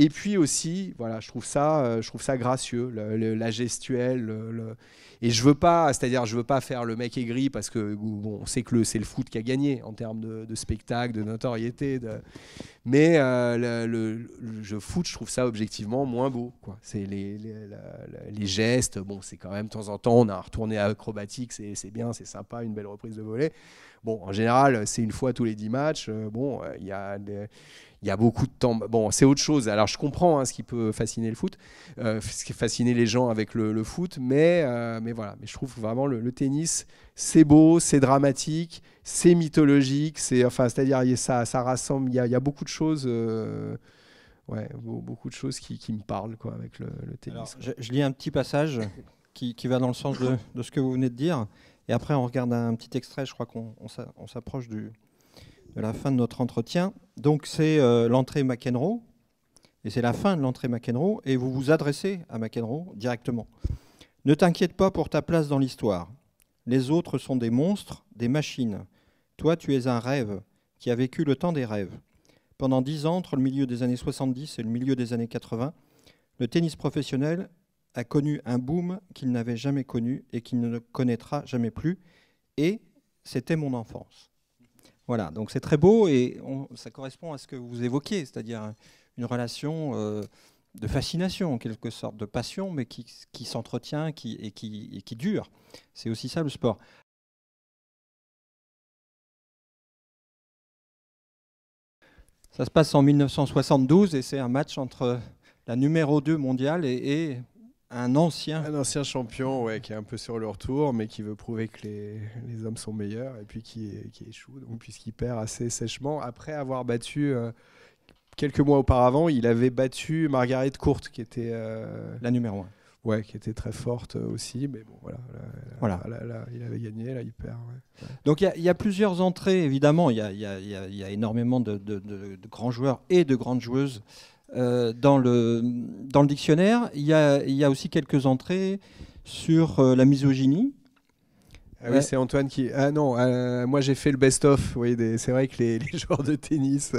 Et puis aussi, voilà, je trouve ça, euh, je trouve ça gracieux, la gestuelle. et je veux pas, c'est-à-dire, je veux pas faire le mec aigri parce que bon, on sait que c'est le foot qui a gagné en termes de, spectacle, de notoriété. Mais euh, le, foot, je trouve ça objectivement moins beau. C'est les, gestes. Bon, c'est quand même de temps en temps, on a retourné retourné acrobatique, c'est bien, c'est sympa, une belle reprise de volet. Bon, en général, c'est une fois tous les dix matchs. Euh, bon, il y a des il y a beaucoup de temps. Bon, c'est autre chose. Alors, je comprends hein, ce qui peut fasciner le foot, euh, ce qui fasciner les gens avec le, foot, mais, euh, mais voilà. Mais je trouve vraiment le, tennis, c'est beau, c'est dramatique, c'est mythologique, c'est enfin, c'est-à-dire ça, ça rassemble. Il y, a, beaucoup de choses. Euh, ouais, beaucoup de choses qui, qui, me parlent quoi, avec le, tennis. je, lis un petit passage qui, qui va dans le sens de, de, ce que vous venez de dire. Et après, on regarde un petit extrait. Je crois qu'on s'approche du, la fin de notre entretien. Donc c'est euh, l'entrée McEnroe, et c'est la fin de l'entrée McEnroe, et vous vous adressez à McEnroe directement. Ne t'inquiète pas pour ta place dans l'histoire. Les autres sont des monstres, des machines. Toi, tu es un rêve qui a vécu le temps des rêves. Pendant dix ans, entre le milieu des années 70 et le milieu des années 80, le tennis professionnel a connu un boom qu'il n'avait jamais connu et qu'il ne connaîtra jamais plus. Et c'était mon enfance. Voilà, donc c'est très beau et ça correspond à ce que vous évoquiez, c'est-à-dire une relation euh, de fascination en quelque sorte, de passion, mais qui, s'entretient et, qui, dure. C'est aussi ça le sport. Ça se passe en 1972 et c'est un match entre la numéro 2 mondiale et un ancien. Un ancien champion, ouais, qui est un peu sur le retour, mais qui veut prouver que les, les hommes sont meilleurs, et puis qui, qui échoue, donc, puisqu'il perd assez sèchement, après avoir battu, euh, quelques mois auparavant, il avait battu Margaret Court, qui était... Euh, la numéro 1. Ouais, qui était très forte aussi, mais bon, voilà. Là, voilà. il avait gagné, là, il perd. Donc, il y, a plusieurs entrées, évidemment. Il y, y a, énormément de, de grands joueurs et de grandes joueuses euh, dans, le, dans le dictionnaire, il y a, il y a aussi quelques entrées sur euh, la misogynie. Ah oui, euh, c'est Antoine qui. Ah non, moi j'ai fait le best-of. c'est vrai que les, <laughs> joueurs de tennis.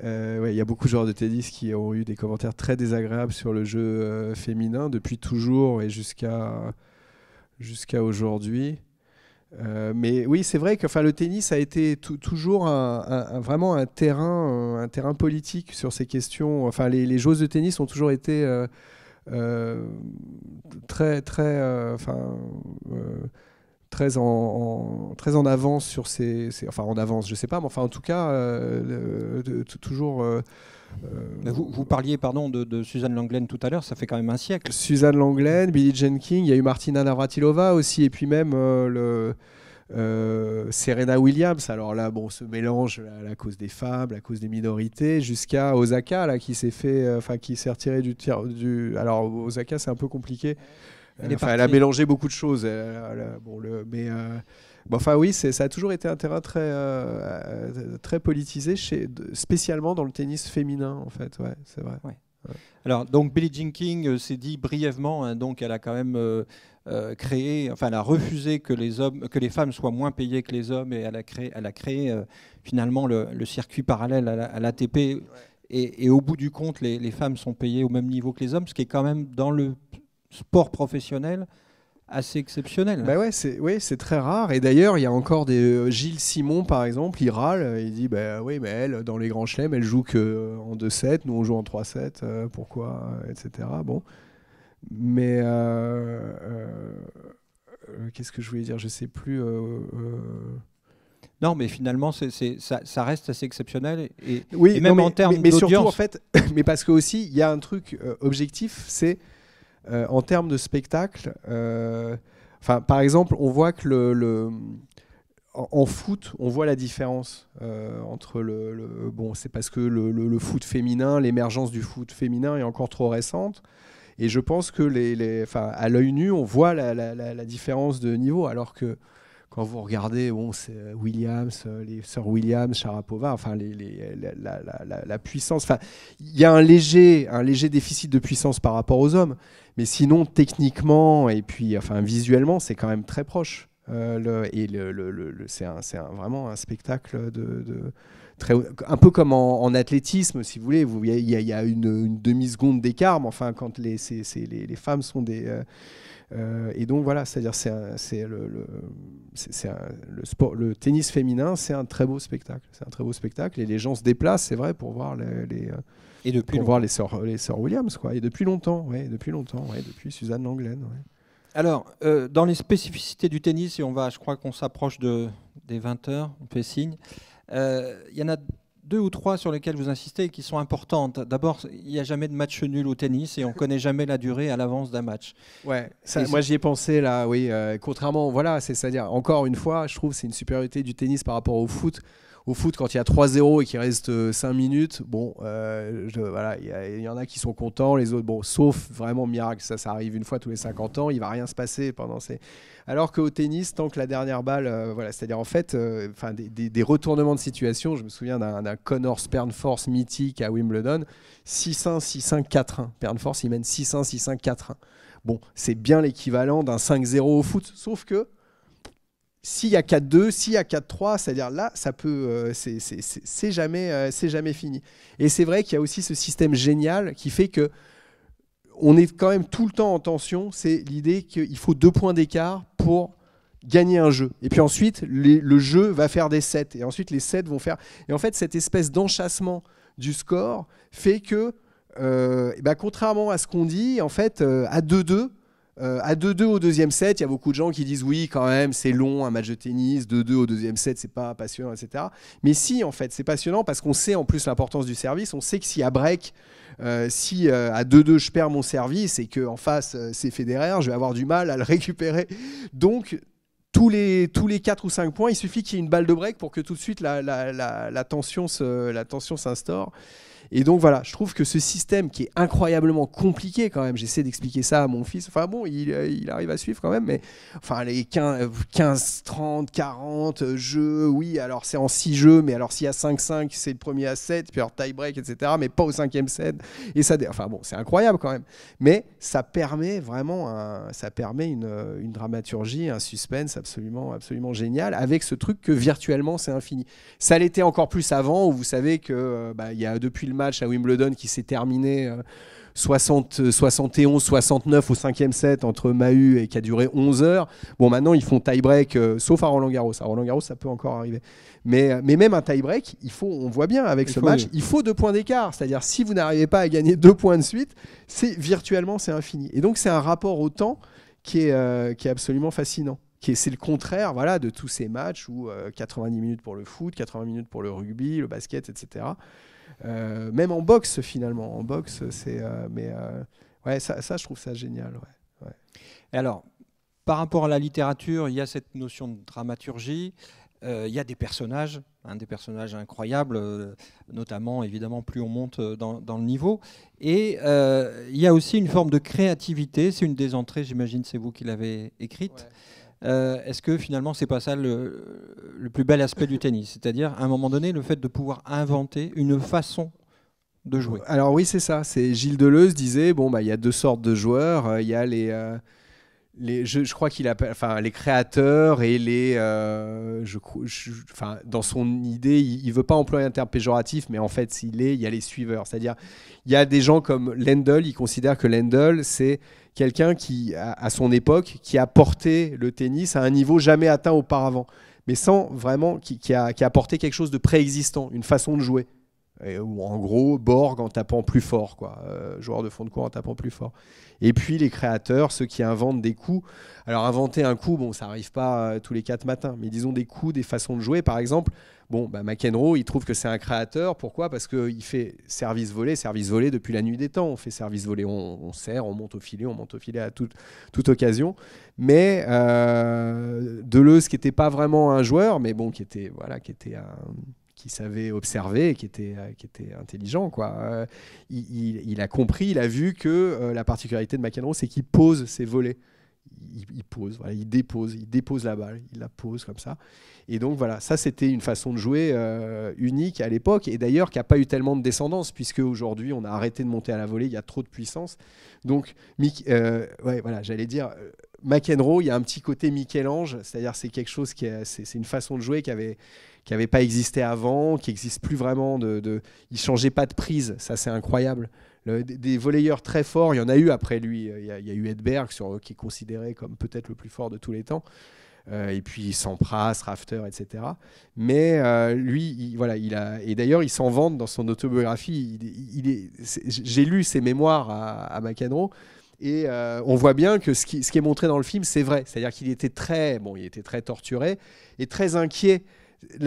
il y a beaucoup de joueurs de tennis qui ont eu des commentaires très désagréables sur le jeu féminin depuis toujours et jusqu'à jusqu'à aujourd'hui. Euh, mais oui, c'est vrai que enfin, le tennis a été toujours vraiment un terrain, euh, un terrain politique sur ces questions. Enfin, les, joueuses de tennis ont toujours été euh, très, très, enfin, très en, très en avance sur ces, enfin en avance, je sais pas, mais enfin en tout cas, toujours euh, vous, parliez pardon, de, Suzanne Langlaine tout à l'heure, ça fait quand même un siècle. Suzanne Langlaine, Billie Jean King, il y a eu Martina Navratilova aussi, et puis même euh, le... Euh, Serena Williams, alors là, bon, ce mélange à la cause des femmes, la cause des minorités, jusqu'à Osaka, là, qui s'est fait, enfin, qui s'est retiré du du. Alors, Osaka, c'est un peu compliqué. Elle, elle a mélangé beaucoup de choses. bon, le, mais enfin oui, ça a toujours été un terrain très, euh, euh, très politisé, spécialement dans le tennis féminin, en fait. Ouais, c'est vrai. Ouais. Alors, donc Billie Jean King euh, s'est dit brièvement, hein, donc elle a quand même créé, enfin elle a refusé que les, hommes, que les femmes soient moins payées que les hommes et elle a créé, elle a créé finalement le, circuit parallèle à l'ATP. et, au bout du compte, les, femmes sont payées au même niveau que les hommes, ce qui est quand même dans le sport professionnel assez exceptionnel. Bah ouais, c'est oui, c'est très rare. Et d'ailleurs, il y a encore des euh, Gilles Simon par exemple, il râle, euh, il dit bah oui, mais elle dans les grands chelems, elle joue que euh, en 2-7, nous on joue en 3-7, pourquoi, etc. Bon, mais qu'est-ce que je voulais dire, je sais plus. Non, mais finalement, ça, reste assez exceptionnel. Et, oui, même mais, en termes mais, mais surtout, en fait, mais parce que aussi, il y a un truc objectif, c'est euh, en termes de spectacle, euh, enfin, par exemple, on voit que le, en foot, on voit la différence euh, entre le, bon, c'est parce que le, foot féminin, l'émergence du foot féminin est encore trop récente. Et je pense que les, les à l'œil nu, on voit la, la, différence de niveau, alors que quand vous regardez bon, euh, Williams, euh, les sœurs Williams, Sharapova, enfin les, euh, la, puissance, enfin il y a un léger, un léger déficit de puissance par rapport aux hommes, mais sinon techniquement et puis enfin visuellement c'est quand même très proche. le, et le, c'est vraiment un spectacle de, Très, un peu comme en, athlétisme, si vous voulez. Il y, a une, demi-seconde d'écart, mais enfin, quand les, les, femmes sont des, euh, et donc voilà, c'est-à-dire c'est le, le, sport, le tennis féminin, c'est un très beau spectacle. C'est un très beau spectacle et les gens se déplacent, c'est vrai, pour voir les, euh, et depuis voir les sœurs les sœurs Williams quoi. Et depuis longtemps, ouais, depuis longtemps, ouais, depuis Suzanne Langlaine. Alors, euh, dans les spécificités du tennis, et on va, je crois qu'on s'approche de, des 20 heures, on fait signe. Il y en a deux ou trois sur lesquelles vous insistez et qui sont importantes. D'abord, il n'y a jamais de match nul au tennis et on ne <laughs> connaît jamais la durée à l'avance d'un match. Ouais, moi j'y ai pensé là, oui. Euh, contrairement, voilà, c'est-à-dire, encore une fois, je trouve c'est une supériorité du tennis par rapport au foot au foot, quand il y a 3-0 et qu'il reste 5 euh, minutes, bon, euh, voilà, il y, en a qui sont contents, les autres, bon, sauf vraiment miracle, ça, ça arrive une fois tous les 50 ans, il va rien se passer pendant ces. Alors qu'au tennis, tant que la dernière balle, euh, voilà, c'est-à-dire en fait, des, retournements de situation. Je me souviens d'un Connor Pernforce mythique à Wimbledon, 6-1, 6-5, 4-1. Pernforce, il mène 6-1, 6-5, 4-1. Bon, c'est bien l'équivalent d'un 5-0 au foot, sauf que s'il y a 4-2, s'il y a 4-3, c'est-à-dire là, ça peut, euh, c'est jamais, euh, c'est jamais fini. Et c'est vrai qu'il y a aussi ce système génial qui fait que on est quand même tout le temps en tension. C'est l'idée qu'il faut deux points d'écart pour gagner un jeu. Et puis ensuite, le jeu va faire des sets. Et ensuite, les sets vont faire. Et en fait, cette espèce d'enchassement du score fait que, euh, eh ben, contrairement à ce qu'on dit, en fait, à 2-2, euh, à 2-2 au deuxième set, il y a beaucoup de gens qui disent oui, quand même, c'est long un match de tennis, 2-2 au deuxième set, c'est pas passionnant, etc. Mais si, en fait, c'est passionnant parce qu'on sait en plus l'importance du service. On sait que euh, si euh, à break, si à 2-2 je perds mon service et que en face c'est Federer, je vais avoir du mal à le <laughs> récupérer. Donc tous les, tous les 4 ou 5 points, il suffit qu'il y ait une balle de break pour que tout de suite la, la, la, la tension s'instaure. Et donc voilà, je trouve que ce système qui est incroyablement compliqué quand même, j'essaie d'expliquer ça à mon fils, enfin bon, il, euh, il, arrive à suivre quand même, mais enfin les 15, 30, 40 jeux, oui, alors c'est en 6 jeux, mais alors s'il y a 5-5, c'est le premier à 7, puis alors tie-break, etc., mais pas au cinquième set. Et ça, enfin bon, c'est incroyable quand même, mais ça permet vraiment, ça permet une, une dramaturgie, un suspense absolument, absolument génial, avec ce truc que virtuellement c'est infini. Ça l'était encore plus avant, où vous savez que euh, bah, il y a depuis le match à Wimbledon qui s'est terminé. 60, 71, 69 au cinquième set entre Mahu et qui a duré 11 heures. Bon, maintenant, ils font tie-break, euh, sauf à Roland Garros. À Roland Garros, ça peut encore arriver. Mais, euh, mais même un tie-break, il faut, on voit bien avec ce match, il faut deux points d'écart. C'est-à-dire, si vous n'arrivez pas à gagner deux points de suite, c'est virtuellement, c'est infini. Et donc, c'est un rapport au temps qui est, euh, qui est absolument fascinant c'est le contraire voilà, de tous ces matchs où 90 minutes pour le foot, 80 minutes pour le rugby, le basket, etc. Euh, même en boxe, finalement. En boxe, c'est. Euh, mais euh, ouais, ça, je trouve ça génial. Et alors, par rapport à la littérature, il y a cette notion de dramaturgie. il y a des personnages, hein, des personnages incroyables, notamment évidemment plus on monte dans, le niveau. Et il y a aussi une forme de créativité, c'est une des entrées, j'imagine c'est vous qui l'avez écrite. Euh, est-ce que finalement, c'est pas ça le, plus bel aspect du tennis C'est-à-dire, à un moment donné, le fait de pouvoir inventer une façon de jouer. Alors oui, c'est ça. C'est Gilles Deleuze disait bon bah il y a deux sortes de joueurs. Euh, il y a les euh, les, je, crois qu'il appelle, enfin, les créateurs et les, je, enfin, dans son idée, il, ne veut pas employer un terme péjoratif, mais en fait, s'il est, il y a les suiveurs. C'est-à-dire, il y a des gens comme Lendl, il considère que Lendl, c'est quelqu'un qui, à son époque, qui a porté le tennis à un niveau jamais atteint auparavant, mais sans vraiment, qui, qui a, qui porté quelque chose de préexistant, une façon de jouer. ou en gros, Borg en tapant plus fort, quoi. Euh, joueur de fond de court en tapant plus fort. Et puis les créateurs, ceux qui inventent des coups. Alors inventer un coup, bon, ça n'arrive pas euh, tous les quatre matins, mais disons des coups, des façons de jouer. Par exemple, Bon, bah McEnroe, il trouve que c'est un créateur. Pourquoi Parce qu'il fait service volé, service volé depuis la nuit des temps. On fait service volé, on, sert, on monte au filet, on monte au filet à toute, toute occasion. Mais euh, Deleuze, qui n'était pas vraiment un joueur, mais bon, qui était, voilà, qui était un qui savait observer, qui était, qui était intelligent. Quoi. Euh, il, a compris, il a vu que euh, la particularité de McEnroe, c'est qu'il pose ses volets il, pose, voilà, il dépose, il dépose la balle, il la pose comme ça. Et donc voilà, ça c'était une façon de jouer euh, unique à l'époque et d'ailleurs qui n'a pas eu tellement de descendance puisque aujourd'hui on a arrêté de monter à la volée, il y a trop de puissance. Donc euh, voilà, j'allais dire euh, McEnroe, il y a un petit côté Michel-Ange, c'est-à-dire c'est quelque chose qui c'est une façon de jouer qui avait qui n'avait pas existé avant, qui n'existe plus vraiment. De, de, il changeait pas de prise, ça c'est incroyable des, voleurs très forts. Il y en a eu après lui. Euh, il y a, eu Edberg, sur, euh, qui est considéré comme peut-être le plus fort de tous les temps. Euh, et puis Sampras, Rafter, etc. Mais lui, voilà, il a et d'ailleurs il s'en vante dans son autobiographie. Il, est, j'ai lu ses mémoires à, à McEnroe. Et on voit bien que ce qui, ce qui, est montré dans le film, c'est vrai. C'est-à-dire qu'il était très, bon, il était très torturé et très inquiet il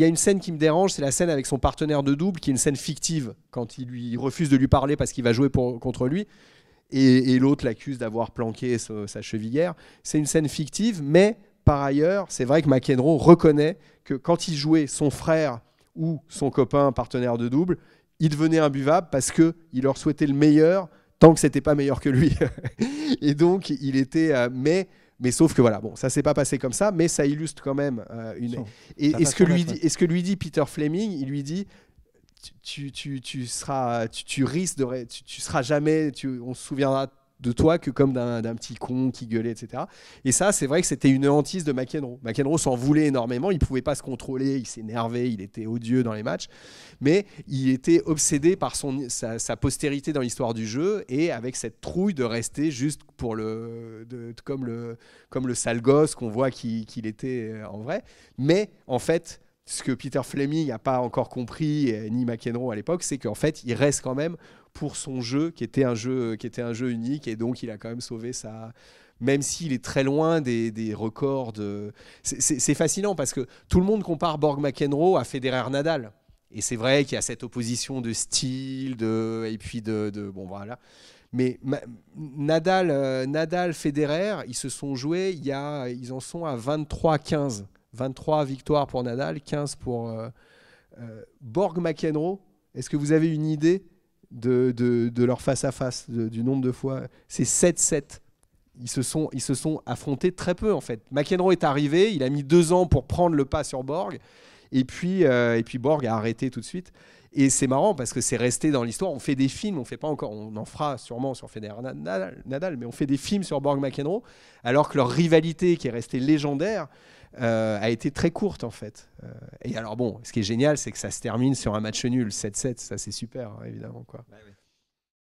y a une scène qui me dérange, c'est la scène avec son partenaire de double, qui est une scène fictive, quand il lui refuse de lui parler parce qu'il va jouer contre lui, et, l'autre l'accuse d'avoir planqué sa, chevillière. chevillère. C'est une scène fictive, mais par ailleurs, c'est vrai que McEnroe reconnaît que quand il jouait son frère ou son copain partenaire de double, il devenait imbuvable parce que il leur souhaitait le meilleur tant que c'était pas meilleur que lui. <laughs> et donc, il était. Euh, mais mais sauf que voilà, bon, ça s'est pas passé comme ça, mais ça illustre quand même euh, une. et, ce que lui dit, est que lui dit Peter Fleming, il lui dit. Tu, tu, tu, seras tu risques de tu, seras jamais tu, on se souviendra de toi que comme d'un petit con qui gueulait, etc. Et ça, c'est vrai que c'était une hantise de McEnroe. McEnroe s'en voulait énormément, il pouvait pas se contrôler, il s'énervait, il était odieux dans les matchs, mais il était obsédé par son, sa, postérité dans l'histoire du jeu et avec cette trouille de rester juste pour le, comme, le comme le sale gosse qu'on voit qu'il était euh, en vrai. Mais en fait, ce que Peter Fleming n'a pas encore compris, ni McEnroe à l'époque, c'est qu'en fait, il reste quand même pour son jeu, qui était un jeu, qui était un jeu unique, et donc il a quand même sauvé sa, même s'il est très loin des, des records C'est fascinant parce que tout le monde compare Borg McEnroe à Federer Nadal. Et c'est vrai qu'il y a cette opposition de style, de, et puis de, de Bon, voilà. Mais Nadal, euh, Nadal, Federer, ils se sont joués, il y a, ils en sont à 23-15. 23 victoires pour Nadal, 15 pour euh, euh, Borg McEnroe. Est-ce que vous avez une idée de, leur face-à-face, du nombre de fois. C'est 7-7. Ils se, sont, ils se sont affrontés très peu, en fait. McEnroe est arrivé, il a mis deux ans pour prendre le pas sur Borg. Euh, et puis, Borg a arrêté tout de suite. Et c'est marrant parce que c'est resté dans l'histoire. On fait des films, on fait pas encore, on en fera sûrement sur Federer Nadal, mais on fait des films sur Borg McEnroe, alors que leur rivalité qui est restée légendaire, euh, a été très courte en fait. Euh, et alors bon, ce qui est génial, c'est que ça se termine sur un match nul, 7-7, ça c'est super hein, évidemment quoi. Bah